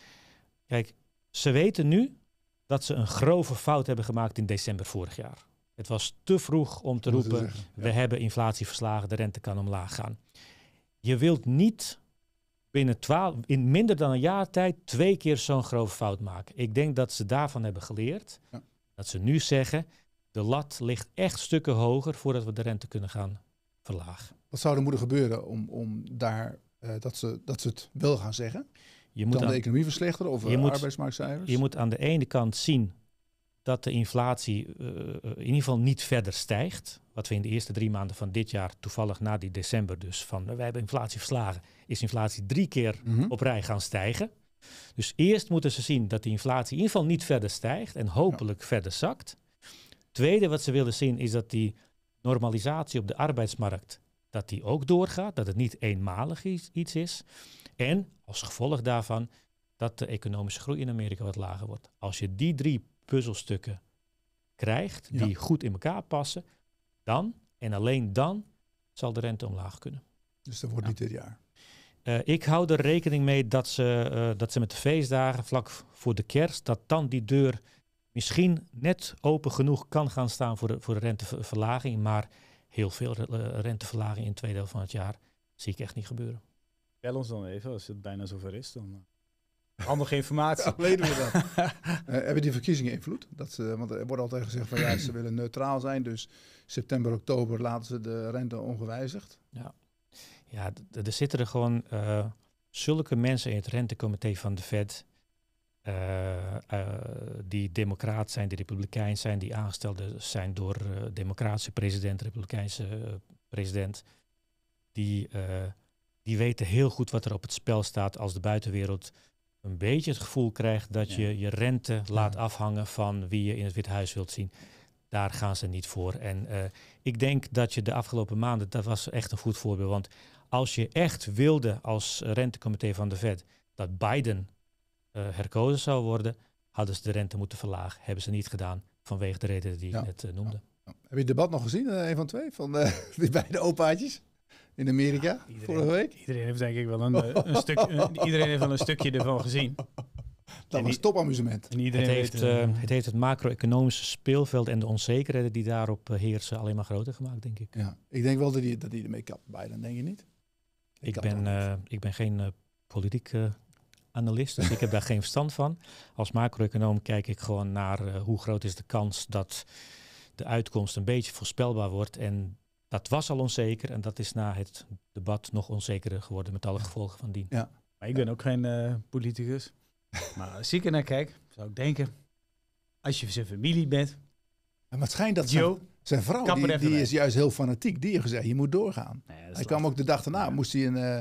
kijk, ze weten nu dat ze een grove fout hebben gemaakt in december vorig jaar. Het was te vroeg om te roepen, we hebben inflatie verslagen, de rente kan omlaag gaan. Je wilt niet binnen twaalf, in minder dan een jaar tijd twee keer zo'n grove fout maken. Ik denk dat ze daarvan hebben geleerd. Dat ze nu zeggen, de lat ligt echt stukken hoger voordat we de rente kunnen gaan verlagen. Wat zou er moeten gebeuren om, om daar, eh, dat, ze, dat ze het wel gaan zeggen? Je moet Dan aan, de economie verslechteren of de eh, arbeidsmarktcijfers? Je moet aan de ene kant zien dat de inflatie eh, in ieder geval niet verder stijgt. Wat we in de eerste drie maanden van dit jaar, toevallig na die december dus, van wij hebben inflatie verslagen, is inflatie drie keer mhm. op rij gaan stijgen. Dus eerst moeten ze zien dat de inflatie in ieder geval niet verder stijgt en hopelijk verder zakt. Tweede wat ze willen zien is dat die normalisatie op de arbeidsmarkt dat die ook doorgaat, dat het niet eenmalig iets is. En als gevolg daarvan dat de economische groei in Amerika wat lager wordt. Als je die drie puzzelstukken krijgt, die goed in elkaar passen, dan en alleen dan zal de rente omlaag kunnen. Dus dat wordt niet dit jaar. Eh, ik hou er rekening mee dat ze, eh, dat ze met de feestdagen vlak voor de kerst, dat dan die deur misschien net open genoeg kan gaan staan voor de, voor de renteverlaging. Maar heel veel eh, renteverlaging in het tweede deel van het jaar zie ik echt niet gebeuren. Bel ons dan even als het bijna zover is. Dan eh, handige informatie. Ja, weten we dan. Eh, hebben die verkiezingen invloed? Dat ze, want er wordt altijd gezegd van ja, ze willen neutraal zijn. Dus september, oktober laten ze de rente ongewijzigd. Ja, ja er zitten er gewoon zulke mensen in het rentecomité van de Fed eh, eh, die democraat zijn, die republikein zijn, die aangesteld zijn door eh, democratische president, republikeinse president, die, die weten heel goed wat er op het spel staat als de buitenwereld een beetje het gevoel krijgt dat je je rente laat afhangen van wie je in het Wit Huis wilt zien. Daar gaan ze niet voor. En ik denk dat je de afgelopen maanden, dat was echt een goed voorbeeld. Want als je echt wilde als rentecomité van de Fed dat Biden eh, herkozen zou worden, hadden ze de rente moeten verlagen. Hebben ze niet gedaan vanwege de redenen die ja. ik net eh, noemde. Heb je het debat nog gezien, eh, een van twee, van die beide opaatjes? In Amerika, vorige week? Iedereen heeft denk ik wel een, stuk, iedereen heeft wel een stukje ervan gezien. Dat was topamusement. het, heeft, het heeft het macro-economische speelveld en de onzekerheden die daarop heersen alleen maar groter gemaakt, denk ik. Ja, ik denk wel dat hij, dat hij ermee kapt, Biden, denk je niet? Ik, ik ben, ik ben geen politiek analist, dus ik heb daar geen verstand van. Als macro-econoom kijk ik gewoon naar eh, hoe groot is de kans dat de uitkomst een beetje voorspelbaar wordt. En dat was al onzeker en dat is na het debat nog onzekerder geworden met alle gevolgen van dien. Ja. Maar ik ben ook geen eh, politicus. maar als ik er naar kijk, zou ik denken, als je zijn familie bent... En wat schijnt dat Joe, zijn, vrouw, die, is juist heel fanatiek, die heeft gezegd, je moet doorgaan. hij kwam ook de dag daarna, moest hij een... Eh,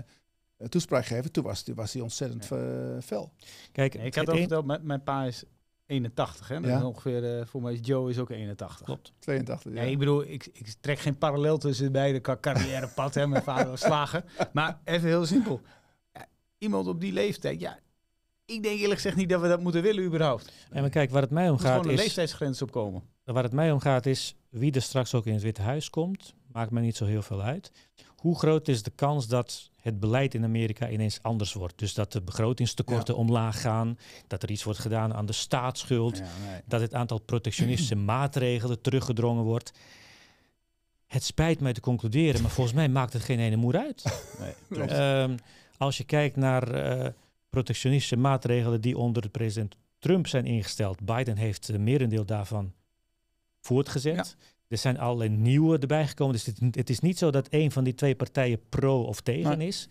eh, toespraak geven. Toen was, was hij ontzettend eh, fel. Kijk, ik had al verteld, mijn, mijn pa is 81, hè? Ongeveer, eh, voor mij is Joe is ook 81. Klopt. 82, ja. ik bedoel, ik, ik, trek geen parallel tussen de beide carrièrepad, hè. Mijn vader was slager. Maar even heel simpel. iemand op die leeftijd, ja... Ik denk eerlijk gezegd niet dat we dat moeten willen überhaupt. En maar kijk, waar het mij om gaat is... een leeftijdsgrens opkomen. Waar het mij om gaat is, wie er straks ook in het Witte Huis komt, maakt me niet zo heel veel uit. Hoe groot is de kans dat het beleid in Amerika ineens anders wordt? Dus dat de begrotingstekorten omlaag gaan, dat er iets wordt gedaan aan de staatsschuld, dat het aantal protectionistische maatregelen teruggedrongen wordt. Het spijt mij te concluderen, maar volgens mij maakt het geen ene moer uit. Nee, ehm, als je kijkt naar eh, protectionistische maatregelen die onder president Trump zijn ingesteld, Biden heeft een eh, merendeel daarvan voortgezet. Er zijn allerlei nieuwe erbij gekomen. Dus het, is niet zo dat één van die twee partijen pro of tegen is.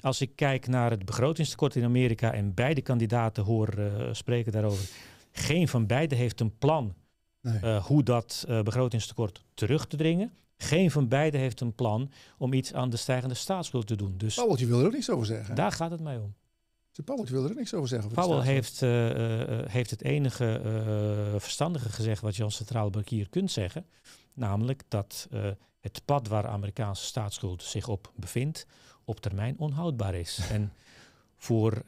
Als ik kijk naar het begrotingstekort in Amerika en beide kandidaten hoor eh, spreken daarover. Geen van beiden heeft een plan eh, hoe dat uh, begrotingstekort terug te dringen. Geen van beiden heeft een plan om iets aan de stijgende staatsschuld te doen. Dus, oh, nou, wat je wil er ook niks over zeggen. Daar gaat het mij om. De Powell wil er niks over zeggen. Paul eh, eh, eh, heeft, het enige verstandige gezegd wat je als centrale bankier kunt zeggen. Namelijk dat het pad waar Amerikaanse staatsschuld zich op bevindt, op termijn onhoudbaar is. en voor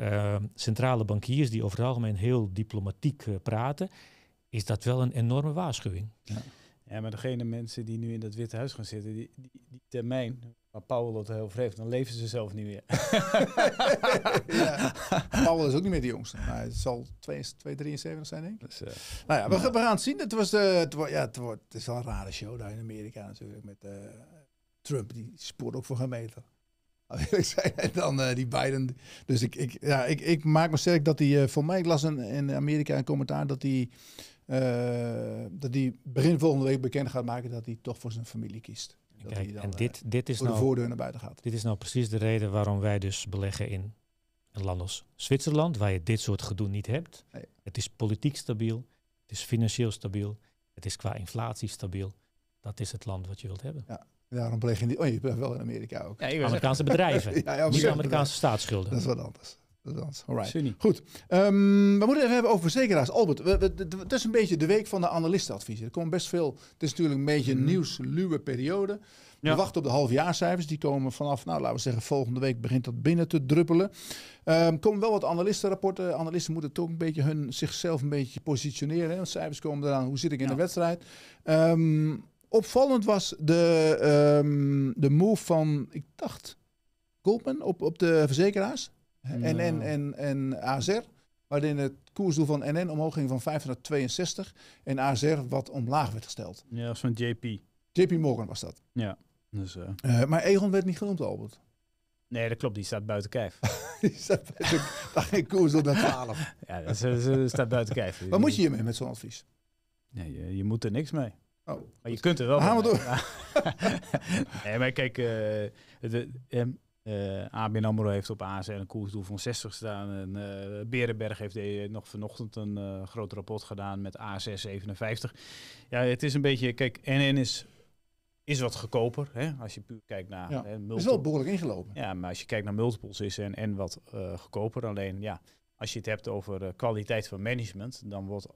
centrale bankiers die over het algemeen heel diplomatiek praten, is dat wel een enorme waarschuwing. Ja. Ja, maar degene mensen die nu in dat Witte Huis gaan zitten, die, die, termijn, waar Paul dat heel vreemd, dan leven ze zelf niet meer. ja. Paul is ook niet meer de jongste. Maar het zal 273 zijn, denk ik. Dus, uh, nou ja, we, gaan het zien. Het, was, uh, het, wordt, ja, het, wordt, het is wel een rare show daar in Amerika natuurlijk. Met eh, Trump, die spoort ook voor geen meter. dan eh, die Biden. Dus ik, ik, ja, ik, ik maak me sterk dat hij... voor mij, ik las een, in Amerika een commentaar dat hij eh, dat hij begin volgende week bekend gaat maken dat hij toch voor zijn familie kiest. en dit, eh, dit is voor nou, de voordeur naar buiten gaat. Dit is nou precies de reden waarom wij dus beleggen in een land als Zwitserland, waar je dit soort gedoe niet hebt. Het is politiek stabiel, het is financieel stabiel, het is qua inflatie stabiel. Dat is het land wat je wilt hebben. Ja. Daarom beleggen je niet. Oh, je bent wel in Amerika ook. Amerikaanse bedrijven. ja, niet Amerikaanse staatsschulden. Dat is wat anders. Dat Goed. Ehm, we moeten even hebben over verzekeraars. Albert, het is een beetje de week van de analistenadviezen. Er komt best veel. Het is natuurlijk een beetje een mhm. nieuwsluwe periode. We wachten op de halfjaarcijfers. Die komen vanaf, nou laten we zeggen, volgende week begint dat binnen te druppelen. Er ehm, komen wel wat analistenrapporten. Analisten moeten toch een beetje hun, zichzelf een beetje positioneren. Hè? cijfers komen eraan. Hoe zit ik in de wedstrijd? Ehm, opvallend was de, de move van, ik dacht, Goldman op, op de verzekeraars. NN en, en, AZR, waarin het koersdoel van NN omhoog ging van 562. naar 62 en AZR wat omlaag werd gesteld. Ja, dat van JP. JP Morgan was dat. Ja. Dus, eh. Eh, maar Egon werd niet genoemd, Albert. Nee, dat klopt. Die staat buiten kijf. die staat geen koers naar 12. ja, dat, eh, staat buiten kijf. Wat moet je hiermee met zo'n advies? Nee, je, je, moet er niks mee. Oh, maar je kunt er wel. Gaan we door. nee, maar kijk, de, ehm, uh, eh, ABN AMRO heeft op ASR een koersdoel van 60 staan. En eh, Berenberg heeft nog vanochtend een uh, groot rapport gedaan met ASR 57. Ja, het is een beetje... Kijk, NN is, is wat goedkoper. Hè? Als je puur kijkt naar... Ja. is wel behoorlijk ingelopen. Ja, maar als je kijkt naar multiples is en, en wat goedkoper. Alleen ja, als je het hebt over kwaliteit van management... dan wordt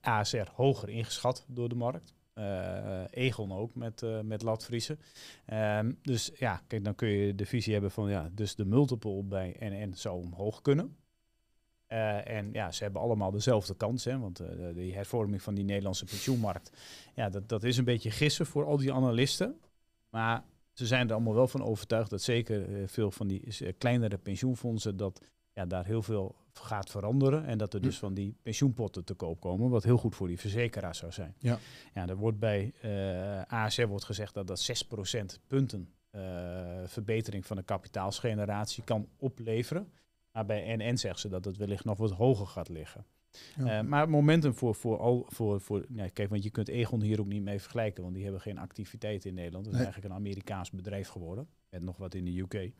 ASR hoger ingeschat door de markt uh, Egon ook met, uh, met Latvriezen. Ehm, dus ja, kijk, dan kun je de visie hebben van ja, dus de multiple bij NN zou omhoog kunnen. Eh, en ja, ze hebben allemaal dezelfde kans. Hè, want de die hervorming van die Nederlandse pensioenmarkt, ja, dat, dat is een beetje gissen voor al die analisten. Maar ze zijn er allemaal wel van overtuigd dat zeker veel van die kleinere pensioenfondsen dat ja, daar heel veel gaat veranderen. En dat er dus hm. van die pensioenpotten te koop komen, wat heel goed voor die verzekeraars zou zijn. Ja, ja er wordt bij uh, eh, ASR wordt gezegd dat dat 6% punten eh, verbetering van de kapitaalsgeneratie kan opleveren. Maar bij NN zegt ze dat het wellicht nog wat hoger gaat liggen. Eh, maar momentum voor, voor al voor, voor kijk, want je kunt Egon hier ook niet mee vergelijken, want die hebben geen activiteit in Nederland. Dat is eigenlijk een Amerikaans bedrijf geworden. en nog wat in de UK.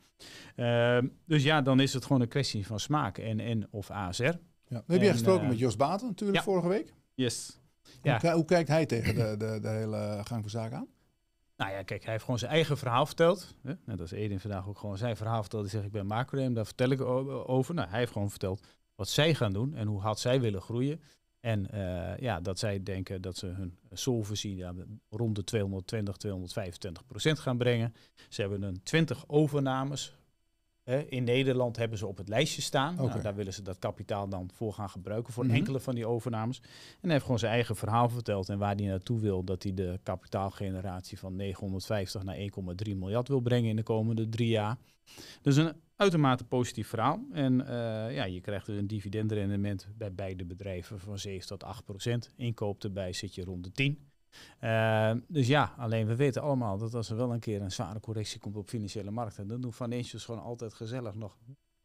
Ehm, dus ja, dan is het gewoon een kwestie van smaak en, en of ASR. Ja. heb jij gesproken eh, met Jos Baten natuurlijk vorige week? Yes. Ja. Hoe, hoe, kijkt hij tegen de, de, de hele gang van zaken aan? Nou ja, kijk, hij heeft gewoon zijn eigen verhaal verteld. Nou, dat is als Edin vandaag ook gewoon zijn verhaal verteld. Hij zegt, ik ben macro daar vertel ik over. Nou, hij heeft gewoon verteld wat zij gaan doen en hoe hard zij willen groeien. En eh, ja, dat zij denken dat ze hun solvency rond de 220, 225 procent gaan brengen. Ze hebben een 20 overnames in Nederland hebben ze op het lijstje staan. Nou, daar willen ze dat kapitaal dan voor gaan gebruiken voor mhm. enkele van die overnames. En hij heeft gewoon zijn eigen verhaal verteld en waar hij naartoe wil. Dat hij de kapitaalgeneratie van 950 naar 1,3 miljard wil brengen in de komende drie jaar. Dus een uitermate positief verhaal. En eh, ja, je krijgt dus een dividendrendement bij beide bedrijven van 7 tot 8 procent. Inkoop erbij zit je rond de 10. Ehm, dus ja, alleen we weten allemaal dat als er wel een keer een zware correctie komt op financiële markten, dan doen financials gewoon altijd gezellig nog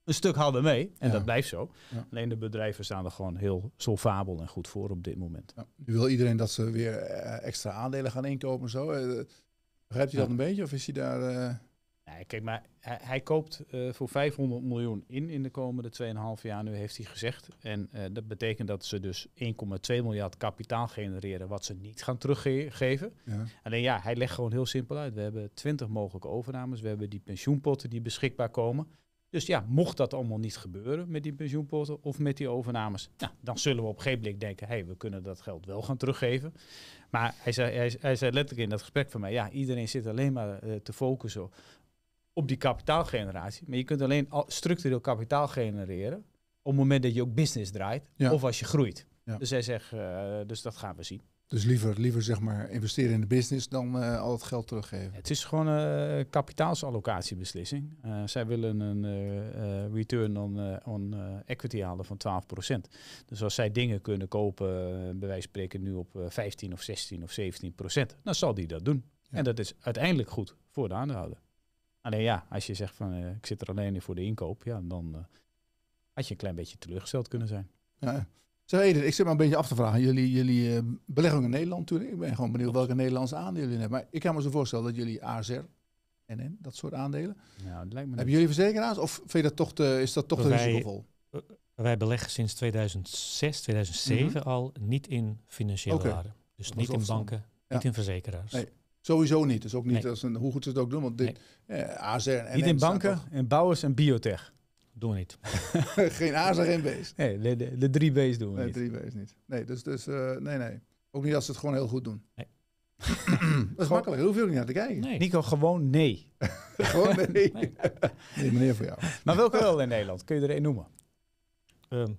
een stuk harder mee. En dat blijft zo. Alleen de bedrijven staan er gewoon heel solvabel en goed voor op dit moment. Ja. Nu wil iedereen dat ze weer eh, extra aandelen gaan inkopen en zo. Eh, begrijpt u dat een beetje? Of is hij daar... Eh, Nee, kijk, maar hij, hij koopt eh, voor 500 miljoen in in de komende 2,5 jaar, nu heeft hij gezegd. En eh, dat betekent dat ze dus 1,2 miljard kapitaal genereren, wat ze niet gaan teruggeven. Alleen ja, hij legt gewoon heel simpel uit. We hebben 20 mogelijke overnames, we hebben die pensioenpotten die beschikbaar komen. Dus ja, mocht dat allemaal niet gebeuren met die pensioenpotten of met die overnames, nou, dan zullen we op geen gegeven denken, hé, hey, we kunnen dat geld wel gaan teruggeven. Maar hij zei, hij, hij, zei letterlijk in dat gesprek van mij, ja, iedereen zit alleen maar eh, te focussen op die kapitaalgeneratie. Maar je kunt alleen structureel kapitaal genereren op het moment dat je ook business draait of als je groeit. Dus zij zeggen, eh, dus dat gaan we zien. Dus liever, liever zeg maar investeren in de business dan eh, al het geld teruggeven. Het is gewoon een eh, kapitaalsallocatiebeslissing. zij willen een return on, equity halen van 12%. Dus als zij dingen kunnen kopen, bij wijze van spreken nu op 15 of 16 of 17%, dan zal die dat doen. En dat is uiteindelijk goed voor de aandeelhouder. Alleen ja, als je zegt van eh, ik zit er alleen in voor de inkoop, ja, dan eh, had je een klein beetje teleurgesteld kunnen zijn. Ja. Zo, Edith, ik zit me een beetje af te vragen. Jullie, jullie uh, ehm, beleggen in Nederland toen. Ik ben gewoon benieuwd welke Nederlandse aandelen jullie hebben. Maar ik kan me zo voorstellen dat jullie ASR, NN, dat soort aandelen. Nou, dat lijkt me hebben jullie verzekeraars of vind je dat toch is dat toch te risicovol? Eh, wij beleggen sinds 2006, 2007 mhm. al niet in financiële okay. waarden. Dus niet in banken, niet in verzekeraars. Nee. Sowieso niet. Dus ook niet als een, hoe goed ze het ook doen. Want dit, nee. eh, en Niet in banken, en bouwers en biotech. Doen niet. geen AZR, geen B's. Nee, de, de, de drie B's doen we nee, niet. drie B's niet. Nee, dus, dus eh, nee, nee. Ook niet als ze het gewoon heel goed doen. Nee. dat is makkelijk, hoef niet naar te kijken. Nee. Nico, gewoon nee. gewoon nee. nee. nee. meneer voor jou. Maar welke wel in Nederland? Kun je er één noemen? Um,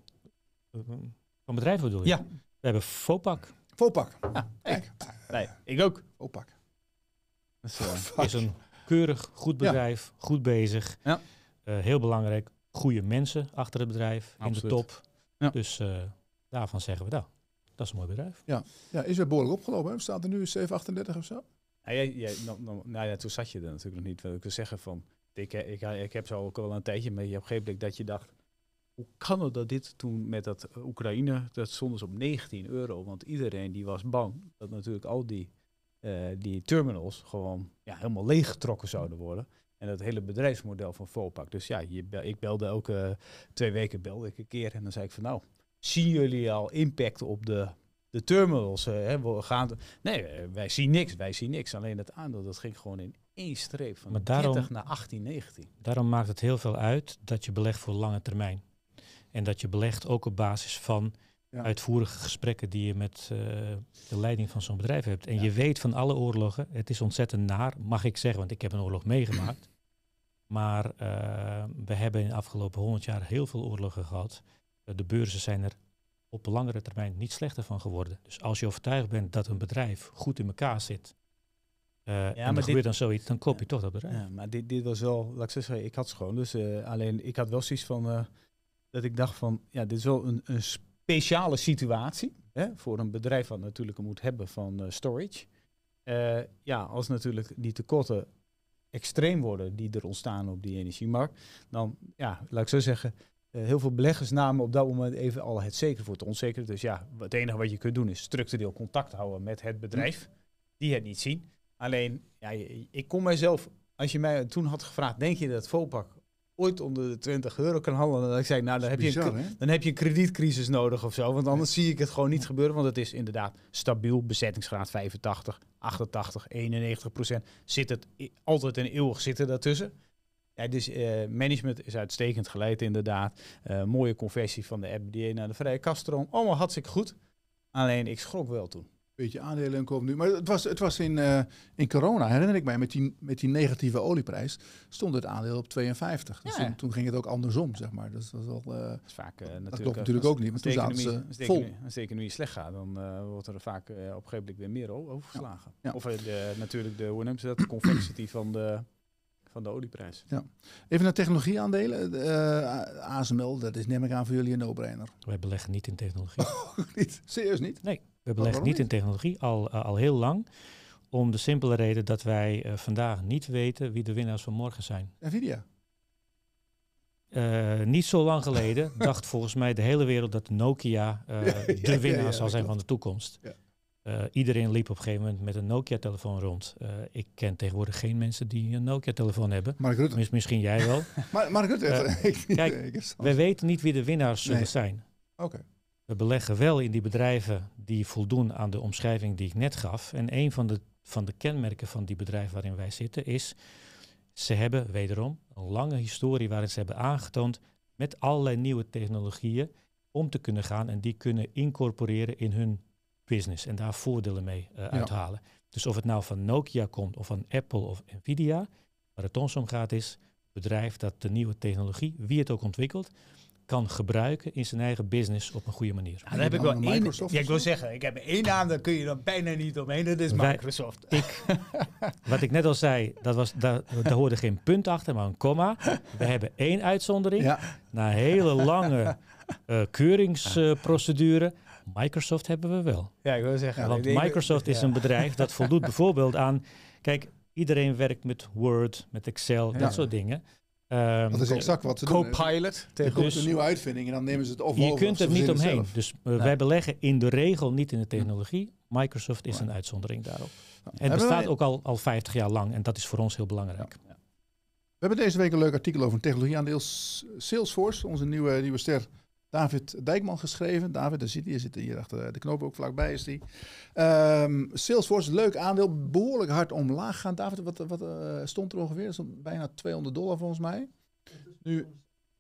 van bedrijven bedoel je? Ja. We hebben Fopak. Fopak. Nee, ik ook. Fopak. Zo. Dus, oh, eh, is een keurig, goed bedrijf, goed bezig. Ja. Eh, heel belangrijk, goede mensen achter het bedrijf, in de top. Ja. Dus eh, daarvan zeggen we, nou, dat is een mooi bedrijf. Ja, ja is weer behoorlijk opgelopen. Hè? Staat er nu 738 of zo? Nou, jij, nou, nou, nou ja, toen zat je er natuurlijk nog niet. Wil ik wil zeggen van, ik, ik, heb zo ook al een tijdje mee. Je hebt gegeven dat je dacht, hoe kan het dat dit toen met dat Oekraïne, dat stond op 19 euro. Want iedereen die was bang dat natuurlijk al die eh, die terminals gewoon ja, helemaal leeggetrokken zouden worden. En dat hele bedrijfsmodel van volpak. Dus ja, je, ik belde elke twee weken belde ik een keer en dan zei ik van nou, zien jullie al impact op de, de terminals? Eh, hè? We gaan, nee, eh, wij zien niks, wij zien niks. Alleen het aandeel dat ging gewoon in één streep van maar daarom, 30 naar 18, 19. Daarom maakt het heel veel uit dat je belegt voor lange termijn. En dat je belegt ook op basis van uitvoerige gesprekken die je met eh, de leiding van zo'n bedrijf hebt. En je weet van alle oorlogen, het is ontzettend naar, mag ik zeggen, want ik heb een oorlog meegemaakt. Maar eh, we hebben in de afgelopen honderd jaar heel veel oorlogen gehad. Eh, de beurzen zijn er op langere termijn niet slechter van geworden. Dus als je overtuigd bent dat een bedrijf goed in elkaar zit, ja, en maar gebeurt dan zoiets, dan koop je toch dat bedrijf. Ja, maar dit, dit was wel, ik had schoon. Dus alleen, ik had wel zoiets van, dat ik dacht van, ja, dit is wel een, een, speciale situatie hè, voor een bedrijf wat natuurlijk moet hebben van eh, storage. Eh, ja, als natuurlijk die tekorten extreem worden die er ontstaan op die energiemarkt, dan ja, laat ik zo zeggen, eh, heel veel beleggers namen op dat moment even al het zeker voor het onzeker. Dus ja, het enige wat je kunt doen is structureel contact houden met het bedrijf, die het niet zien. Alleen, ja, ik kon mijzelf, als je mij toen had gevraagd, denk je dat volpak? ooit onder de 20 euro kan handelen. Dan ik zei, nou, dan heb, je een, dan heb je een kredietcrisis nodig of zo. Want anders zie ik het gewoon niet gebeuren. Want het is inderdaad stabiel. Bezettingsgraad 85, 88, 91 procent. Zit het altijd en eeuwig zitten daartussen. Ja, dus eh, management is uitstekend geleid inderdaad. Eh, mooie conversie van de FBD naar de vrije kaststroom. Allemaal hartstikke goed. Alleen ik schrok wel toen beetje aandelen komen nu. Maar het was, het was in, eh, in corona, herinner ik mij, met die, met die negatieve olieprijs stond het aandeel op 52. Dus toen, ging het ook andersom, zeg maar. Dus dat was wel. Eh, dat is vaak eh, natuurlijk. ook niet, maar toen zaten ze als de vol. Economie, als de economie slecht gaat, dan wordt er vaak op een gegeven moment weer meer overgeslagen. Of de, natuurlijk de, hoe noemen ze dat, de convexity van de van de olieprijs. Ja. Even naar technologieaandelen. Uh, ASML, dat is neem ik aan voor jullie een no-brainer. Wij beleggen niet in technologie. Oh, niet? Serieus niet? Nee. We beleggen niet in technologie al, eh, al heel lang. Om de simpele reden dat wij eh, vandaag niet weten wie de winnaars van morgen zijn. Nvidia. Eh, niet zo lang geleden dacht volgens mij de hele wereld dat Nokia uh, de ja, winnaar zal zijn van de toekomst. iedereen liep op een gegeven moment met een Nokia-telefoon rond. ik ken tegenwoordig geen mensen die een Nokia-telefoon hebben. Mark Rutte. misschien jij wel. maar, Mark Rutte. kijk, we weten niet wie de winnaars zullen zijn. Oké we beleggen wel in die bedrijven die voldoen aan de omschrijving die ik net gaf. En een van de, van de kenmerken van die bedrijven waarin wij zitten is, ze hebben wederom een lange historie waarin ze hebben aangetoond met allerlei nieuwe technologieën om te kunnen gaan en die kunnen incorporeren in hun business en daar voordelen mee eh, uithalen. Dus of het nou van Nokia komt of van Apple of Nvidia, waar het ons om gaat is, bedrijf dat de nieuwe technologie, wie het ook ontwikkelt, kan gebruiken in zijn eigen business op een goede manier. Ja, daar heb ik wel één. ja, ik wil zeggen, ik heb één naam, daar kun je dan bijna niet omheen. Dat is Microsoft. Ik, wat ik net al zei, dat was, daar, hoorde geen punt achter, maar een komma. We hebben één uitzondering. Na een hele lange uh, keuringsprocedure. Microsoft hebben we wel. Ja, ik wil zeggen. Want Microsoft is een bedrijf dat voldoet bijvoorbeeld aan. Kijk, iedereen werkt met Word, met Excel, dat soort dingen dat ehm, is exact wat ze Co-pilot. Er komt dus, een nieuwe uitvinding en dan nemen ze het of Je kunt er niet omheen. Dus eh, wij beleggen in de regel niet in de technologie. Microsoft is een uitzondering daarop. en bestaat wij... ook al, al 50 jaar lang en dat is voor ons heel belangrijk. We hebben deze week een leuk artikel over een technologieaandeel Salesforce, onze nieuwe, nieuwe ster David Dijkman geschreven. David, daar zit hij, zit hier achter eh, de knoop ook vlakbij is die. Um, Salesforce, leuk aandeel, behoorlijk hard omlaag gaan. David, wat, wat eh, stond er ongeveer? Stond bijna 200 dollar volgens mij. Nu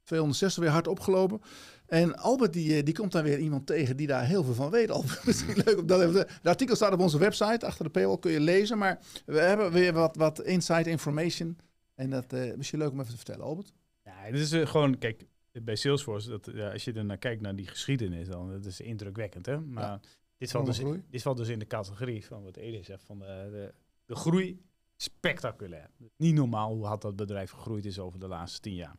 260 weer hard opgelopen. En Albert, die, eh, die komt dan weer iemand tegen die daar heel veel van weet. Albert, misschien leuk om dat even te... De artikel staat op onze website, achter de paywall kun je lezen. Maar we hebben weer wat, wat inside information. En dat is misschien leuk om even te vertellen, Albert. Ja, dit is gewoon, kijk, bij Salesforce, dat, ja, als je er naar kijkt naar die geschiedenis, dan dat is indrukwekkend. Hè? Maar dit, valt dus, in, dit valt dus in de categorie van wat Edith zegt, van de, de, groei spectaculair. Niet normaal hoe had dat bedrijf gegroeid is over de laatste tien jaar.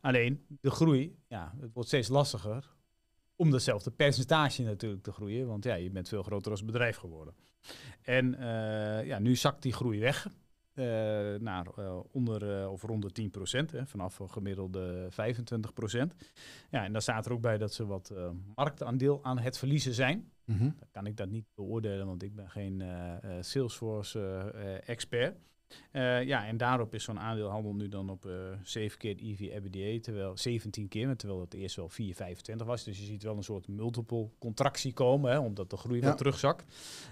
Alleen, de groei, ja, het wordt steeds lastiger om datzelfde percentage natuurlijk te groeien. Want ja, je bent veel groter als bedrijf geworden. En eh, ja, nu zakt die groei weg. Eh, naar eh, onder eh, of rond de 10%, hè, vanaf gemiddelde 25%. Ja, en dan staat er ook bij dat ze wat marktaandeel aan het verliezen zijn. Mhm. Dan kan ik dat niet beoordelen, want ik ben geen Salesforce-expert. Eh, ja, en daarop is zo'n aandeelhandel nu dan op uh, eh, 7 keer het EV-EBITDA, terwijl 17 keer, terwijl het eerst wel 4,25 was. Dus je ziet wel een soort multiple contractie komen, hè, omdat de groei weer wat terugzakt.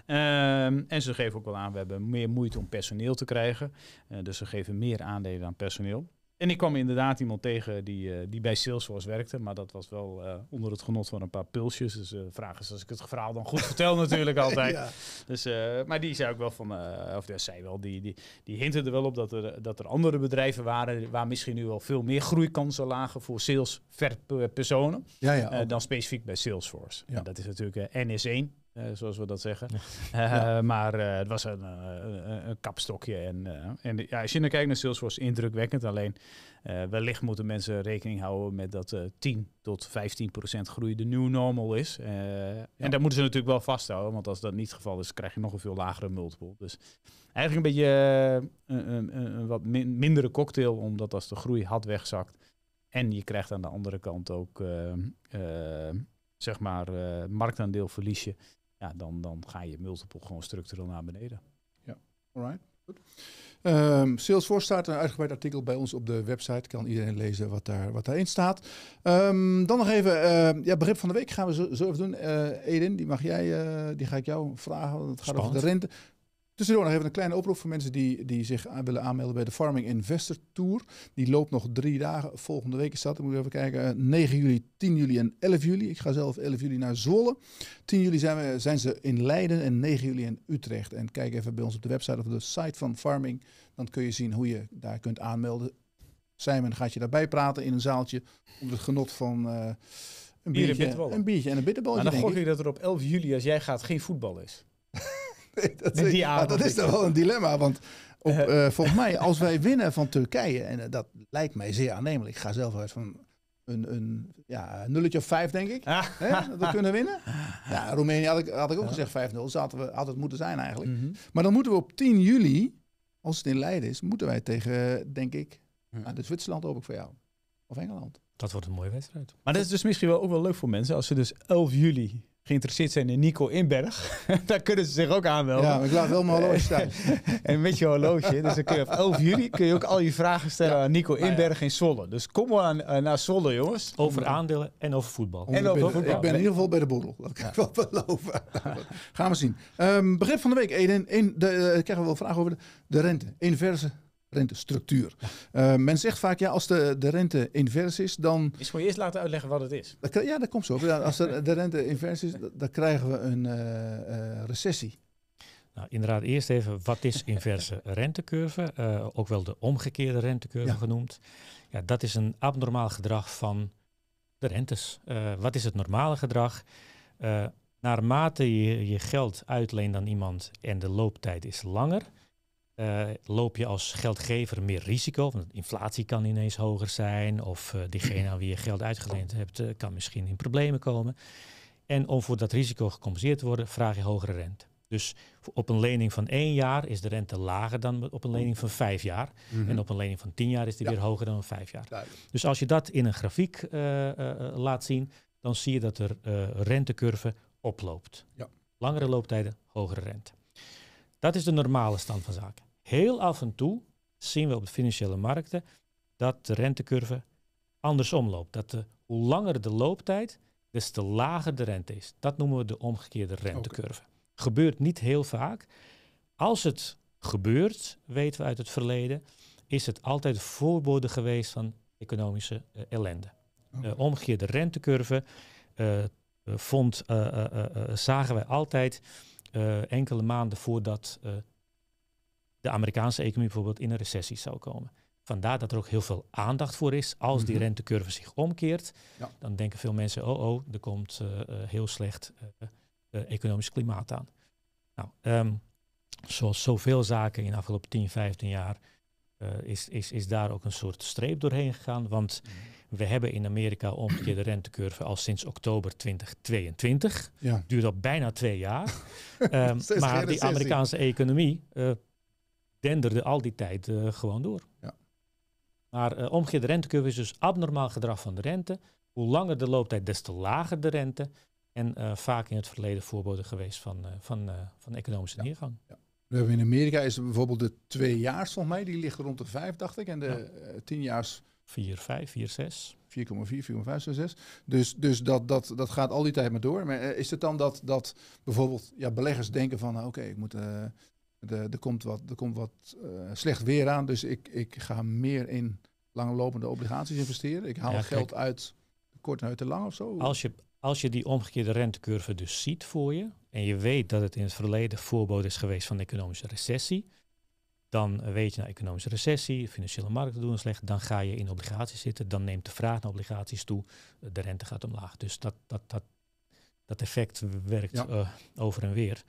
Ehm, en ze geven ook wel aan, we hebben meer moeite om personeel te krijgen. Eh, dus ze geven meer aandelen aan personeel. En ik kwam inderdaad iemand tegen die, eh, die bij Salesforce werkte, maar dat was wel eh, onder het genot van een paar pulsjes. Dus de eh, vraag is als ik het verhaal dan goed vertel natuurlijk altijd. Dus, maar die zei ook wel van, of dat zei wel, die, die, die hinten er wel op dat er, dat er andere bedrijven waren waar misschien nu wel veel meer groeikansen lagen voor sales personen ja, ja, dan specifiek bij Salesforce. En dat is natuurlijk NS1. Eh, zoals we dat zeggen. Eh, maar eh, het was een, een kapstokje. En, ja, als je naar nou kijkt naar Salesforce, indrukwekkend. Alleen wellicht moeten mensen rekening houden met dat 10 tot 15 procent groei de new normal is. En dat moeten ze natuurlijk wel vasthouden. Want als dat niet het geval is, krijg je nog een veel lagere multiple. Dus eigenlijk een beetje een, een, een wat mindere cocktail. Omdat als de groei had wegzakt... En je krijgt aan de andere kant ook, uh, zeg maar, marktaandeel verlies ja, dan, dan ga je multiple gewoon structureel naar beneden. Ja, alright. Goed. Um, Salesforce staat een uitgebreid artikel bij ons op de website. Kan iedereen lezen wat, daar, wat daarin staat. Ehm, dan nog even, ehm, ja, begrip van de week gaan we zo, zo even doen. Eh, Edin, die mag jij, eh, die ga ik jou vragen. Het gaat over de rente. Tussendoor nog even een kleine oproep voor mensen die, die zich willen aanmelden bij de Farming Investor Tour. Die loopt nog drie dagen. Volgende week is dat. moet je even kijken. 9 juli, 10 juli en 11 juli. Ik ga zelf 11 juli naar Zwolle. 10 juli zijn, we, zijn ze in Leiden en 9 juli in Utrecht. En kijk even bij ons op de website of de site van Farming. Dan kun je zien hoe je daar kunt aanmelden. Simon gaat je daarbij praten in een zaaltje. om het genot van... Eh, een biertje, een biertje en een bitterbal. En dan gok ik dat er op 11 juli, als jij gaat, geen voetbal is. dat, is, die dat is dan wel een dilemma. Want op, eh, volgens mij, als wij winnen van Turkije, en eh, dat lijkt mij zeer aannemelijk. Ik ga zelf uit van een, een ja, nulletje of vijf, denk ik. hè, dat we kunnen winnen. Ja, Roemenië had ik, had ik ook gezegd 5-0. Zaten dus we het moeten zijn eigenlijk. Mhm. Maar dan moeten we op 10 juli, als het in Leiden is, moeten wij tegen, denk ik, mm. de Zwitserland hoop ik voor jou. Of Engeland. Dat wordt een mooie wedstrijd. Maar dat is dus misschien wel ook wel leuk voor mensen als ze dus 11 juli geïnteresseerd zijn in Nico Inberg, daar kunnen ze zich ook aanmelden. Ja, ik laat wel mijn eh, horloge staan. en met je horloge. Dus dan kun je op 11 kun je ook al je vragen stellen aan Nico nou Inberg in Zwolle. Dus kom maar eh, naar Zwolle, jongens. Over aandelen en over voetbal. En over voetbal. Ik ben in ieder geval bij de boedel. Dat kan ik wel beloven. Gaan we zien. Um, ehm, begrip van de week, Eden. één. de, eh, krijgen we wel vragen over de, de rente. Inverse rentestructuur. Ja. Eh, men zegt vaak, ja, als de, de rente invers is, dan... Is moet je eerst laten uitleggen wat het is. ja, dat komt zo. als de, de, rente invers is, dan, krijgen we een eh, eh, recessie. Nou, inderdaad, eerst even, wat is inverse rentecurve? ook wel de omgekeerde rentecurve genoemd. Ja, dat is een abnormaal gedrag van de rentes. wat is het normale gedrag? naarmate je je geld uitleent aan iemand en de looptijd is langer eh, loop je als geldgever meer risico. Want inflatie kan ineens hoger zijn. Of eh, diegene aan wie je geld uitgeleend hebt, eh, kan misschien in problemen komen. En om voor dat risico gecompenseerd te worden, vraag je hogere rente. Dus op een lening van één jaar is de rente lager dan op een lening van vijf jaar. Mhm. En op een lening van tien jaar is die weer hoger dan vijf jaar. Dus als je dat in een grafiek laat zien, dan zie je dat de rentecurve oploopt. Ja. Langere looptijden, hogere rente. Dat is de normale stand van zaken. Heel af en toe zien we op de financiële markten dat de rentecurve andersom loopt. Dat de, hoe langer de looptijd, des te lager de rente is. Dat noemen we de omgekeerde rentecurve. Gebeurt niet heel vaak. Als het gebeurt, weten we uit het verleden, is het altijd voorbode geweest van economische eh, ellende. Okay. omgekeerde rentecurve eh, eh, vond, zagen wij altijd enkele maanden voordat de Amerikaanse economie bijvoorbeeld in een recessie zou komen. Vandaar dat er ook heel veel aandacht voor is. Als die mhm. rentecurve zich omkeert, dan denken veel mensen, oh oh, er komt eh, eh, heel slecht uh, economisch klimaat aan. Nou, um, zoals zoveel zaken in de afgelopen 10, 15 jaar, is, is, is daar ook een soort streep doorheen gegaan. Want mhm. we hebben in Amerika omgekeerde rentecurve al sinds oktober 2022. Ja. Duurt al bijna twee jaar. Ehm, maar die Amerikaanse economie denderde al die tijd eh, gewoon door. Ja. Maar uh, omgekeerde rentecurve is dus abnormaal gedrag van de rente. Hoe langer de looptijd, des te lager de rente. En eh, vaak in het verleden voorbode geweest van, van, van economische neergang. Ja. We hebben in Amerika is bijvoorbeeld de tweejaars, volgens mij, die ligt rond de vijf, dacht ik. En de ja. jaar. 4, 5, 4, 6. 4,4, 4,5, 6. Dus, dus dat, dat, dat gaat al die tijd maar door. Maar is het dan dat, dat bijvoorbeeld ja, beleggers denken van... oké, ik moet er komt wat, er komt wat eh, slecht weer aan, dus ik, ik ga meer in langlopende obligaties investeren. Ik haal geld uit kort uit de lang of zo. Als je, als je die omgekeerde rentecurve dus ziet voor je, en je weet dat het in het verleden voorbode is geweest van economische recessie, dan weet je, nou, economische recessie, financiële markten doen slecht, dan ga je in obligaties zitten, dan neemt de vraag naar obligaties toe, eh, de rente gaat omlaag. Dus dat, dat, dat, dat effect werkt eh, over en weer.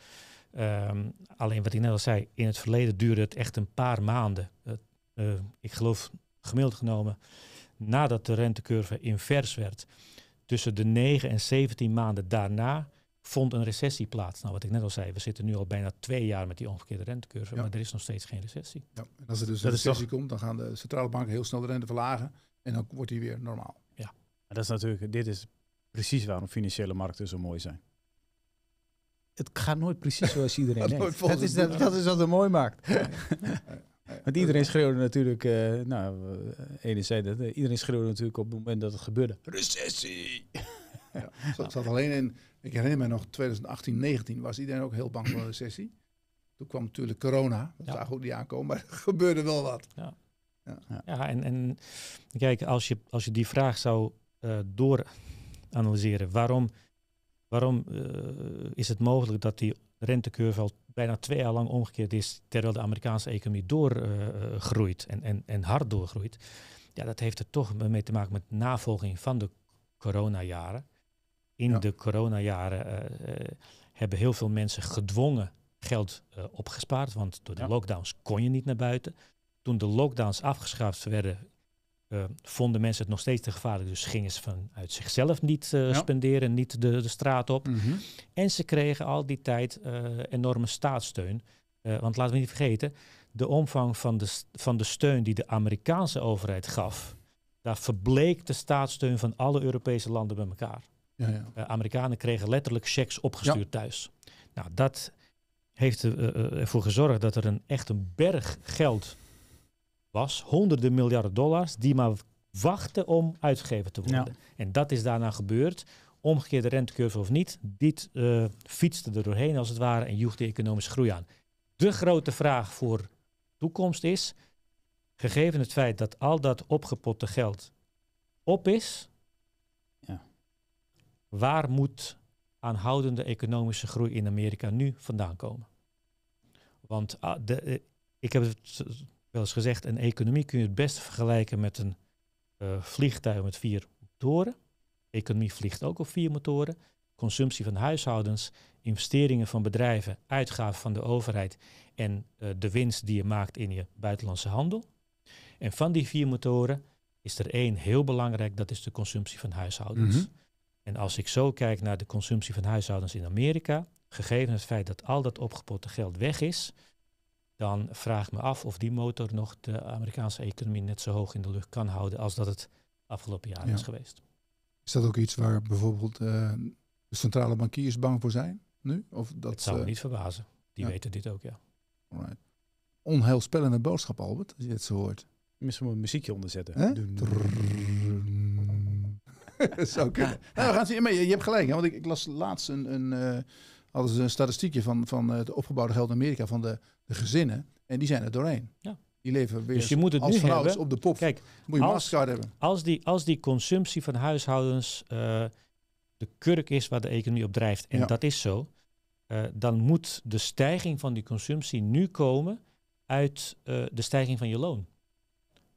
Ehm, alleen wat ik net al zei, in het verleden duurde het echt een paar maanden. Eh, ik geloof gemiddeld genomen, nadat de rentecurve invers werd, tussen de 9 en 17 maanden daarna vond een recessie plaats. Nou, wat ik net al zei, we zitten nu al bijna twee jaar met die omgekeerde rentecurve, maar er is nog steeds geen recessie. Ja. En als er dus een recessie komt, dan gaan de centrale banken heel snel de rente verlagen en dan wordt die weer normaal. Ja, dat is natuurlijk, dit is precies waarom financiële markten zo mooi zijn het gaat nooit precies zoals iedereen denkt. Dat is, dat, dat, is wat het mooi maakt. Want iedereen schreeuwde natuurlijk, eh, nou, ene eh, zei dat, eh, iedereen schreeuwde natuurlijk op het moment dat het gebeurde. Recessie! Ja, zat, zat alleen in, ik herinner me nog 2018, 19 was iedereen ook heel bang voor een recessie. Toen kwam natuurlijk corona, dat ja. zagen die niet aankomen, maar er gebeurde wel wat. Ja, ja. ja en, en kijk, als je, als je die vraag zou uh, door analyseren, waarom Waarom eh, is het mogelijk dat die rentecurve al bijna twee jaar lang omgekeerd is, terwijl de Amerikaanse economie doorgroeit eh, eh, en, en, en hard doorgroeit? Ja, dat heeft er toch mee te maken met navolging van de coronajaren. In de coronajaren hebben heel veel mensen gedwongen geld opgespaard, want door de lockdowns kon je niet naar buiten. Toen de lockdowns afgeschaft werden, Ehm, vonden mensen het nog steeds te gevaarlijk. Dus gingen ze vanuit zichzelf niet eh, spenderen, niet de, de straat op. Mhm. En ze kregen al die tijd eh, enorme staatssteun. Eh, want laten we niet vergeten, de omvang van de, van de steun die de Amerikaanse overheid gaf, daar verbleek de staatssteun van alle Europese landen bij elkaar. Ja, ja. Amerikanen kregen letterlijk checks opgestuurd thuis. Nou, dat heeft ervoor gezorgd dat er een, echt een berg geld was honderden miljarden dollars die maar wachten om uitgegeven te worden. En dat is daarna gebeurd. Omgekeerde rentecurve of niet, dit uh, fietste er doorheen als het ware en joeg de economische groei aan. De grote vraag voor de toekomst is, gegeven het feit dat al dat opgepotte geld op is, ja. waar moet aanhoudende economische groei in Amerika nu vandaan komen? Want ah, eh, ik heb het wel eens gezegd, een economie kun je het beste vergelijken met een eh, vliegtuig met vier motoren. economie vliegt ook op vier motoren. Consumptie van huishoudens, investeringen van bedrijven, uitgaven van de overheid en eh, de winst die je maakt in je buitenlandse handel. En van die vier motoren is er één heel belangrijk, dat is de consumptie van huishoudens. Mhm. En als ik zo kijk naar de consumptie van huishoudens in Amerika, gegeven het feit dat al dat opgepotte geld weg is, dan vraag ik me af of die motor nog de Amerikaanse economie net zo hoog in de lucht kan houden als dat het afgelopen jaar is geweest. Is dat ook iets waar bijvoorbeeld eh, de centrale bankiers bang voor zijn nu? Of dat, het zou me eh, niet verbazen. Die weten dit ook, ja. Onheilspellende boodschap, Albert, als je het zo hoort. Misschien moet een muziekje onderzetten. Zo Zou kunnen. we gaan zien. je, hebt gelijk, hè? want ik, ik las laatst een, een, hadden ze een statistiekje van, van het eh, opgebouwde geld in Amerika van de, de gezinnen. En die zijn er doorheen. Ja. Die leven weer dus je moet het als op de pop. Kijk, moet je als, hebben. Als die, als die consumptie van huishoudens eh, de kurk is waar de economie op drijft, en dat is zo, eh, dan moet de stijging van die consumptie nu komen uit de stijging van je loon.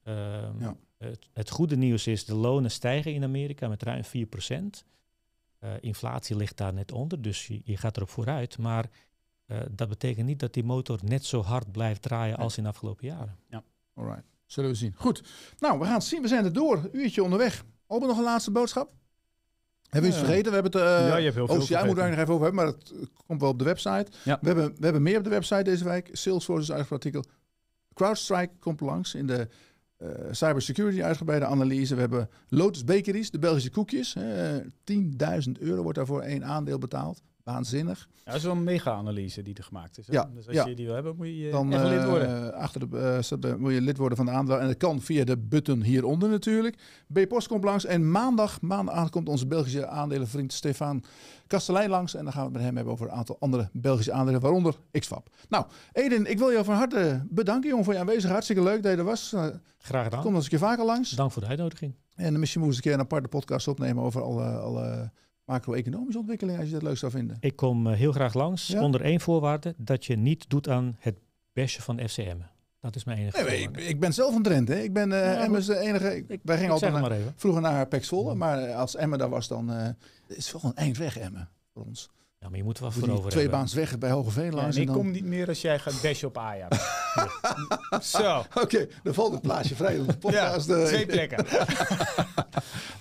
Ehm, ja. het, het, goede nieuws is, de lonen stijgen in Amerika met ruim 4%. Eh, inflatie ligt daar net onder, dus je, je gaat erop vooruit. Maar eh, dat betekent niet dat die motor net zo hard blijft draaien als in de afgelopen jaren. Ja, alright. Zullen we zien. Goed. Nou, we gaan het zien. We zijn er door. uurtje onderweg. Open nog een laatste boodschap? Hebben we iets vergeten? We hebben het. Eh, ja, je hebt heel veel. Oh, moet daar nog even over hebben, maar dat komt wel op de website. Ja. We, hebben, we hebben meer op de website deze week. Salesforce is artikel. CrowdStrike komt langs in de eh, cybersecurity uitgebreide analyse. We hebben Lotus Bakeries, de Belgische koekjes. 10.000 eh, euro wordt daarvoor één aandeel betaald waanzinnig. Ja, dat is wel een mega-analyse die er gemaakt is. Ja, dus als je die wil hebben, moet je eh, dan, lid worden. Eh, achter de, eh, moet je lid worden van de aandacht. En dat kan via de button hieronder natuurlijk. B-Post komt langs. En maandag, maandag komt onze Belgische aandelenvriend Stefan Kastelein langs. En dan gaan we het met hem hebben over een aantal andere Belgische aandelen, waaronder XFAP. Nou, Eden, ik wil jou van harte bedanken, jongen, voor je aanwezigheid. Hartstikke leuk dat je er was. Graag gedaan. Kom eens een keer vaker langs. Dank voor de uitnodiging. En misschien moest we een keer een aparte podcast opnemen over al alle macro-economische ontwikkeling, als je dat leuk zou vinden. Ik kom eh, heel graag langs, onder één voorwaarde, dat je niet doet aan het bashen van FCM. Dat is mijn enige. Nee, ik, ik, ben zelf een trend. Hè. Ik ben eh, Emma's de enige. wij gingen altijd naar, vroeger naar Pex Volle. Maar eh, als Emme daar was, dan is het wel een eind weg, Emmen. Voor ons maar je moet wel wat voor twee baans weg bij Hoge Veelaars. Ja, ik dan... kom niet meer als jij gaat bashen op Ajax. Zo. Oké, dan valt het plaatje vrij. De podcast, eh. twee plekken. maar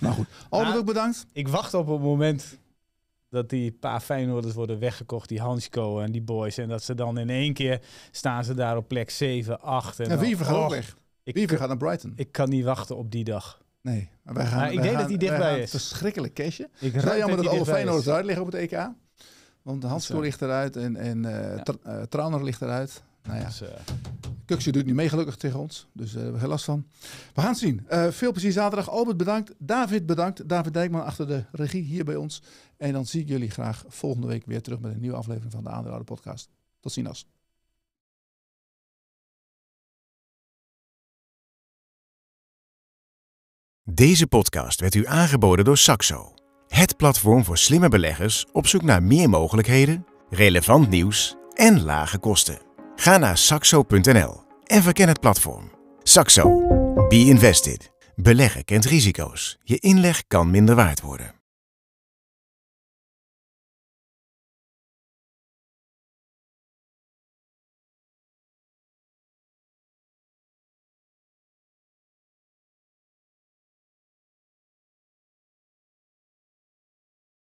nou goed, Albert nou, ook bedankt. Ik wacht op het moment dat die paar Feyenoorders worden weggekocht, die Hansco en die boys. En dat ze dan in één keer staan ze daar op plek 7, 8. En ja, Wiever gaat ook weg. Wie Wiever gaat naar Brighton. Ik kan niet wachten op die dag. Nee, maar wij gaan. Maar ik denk dat die dichtbij is. Verschrikkelijk cashje. Ik Zou jammer dat, alle Feyenoorders eruit liggen op het EK? Want Hansko eh, ligt eruit en, en eh, eh, ligt eruit. Nou ja. Dus, doet niet mee gelukkig tegen ons. Dus daar hebben we geen last van. We gaan het zien. veel plezier zaterdag. Albert bedankt. David bedankt. David Dijkman achter de regie hier bij ons. En dan zie ik jullie graag volgende week weer terug met een nieuwe aflevering van de Aandeelhouder Podcast. Tot ziens. Deze podcast werd u aangeboden door Saxo. Het platform voor slimme beleggers op zoek naar meer mogelijkheden, relevant nieuws en lage kosten. Ga naar saxo.nl en verken het platform. Saxo. Be invested. Beleggen kent risico's. Je inleg kan minder waard worden.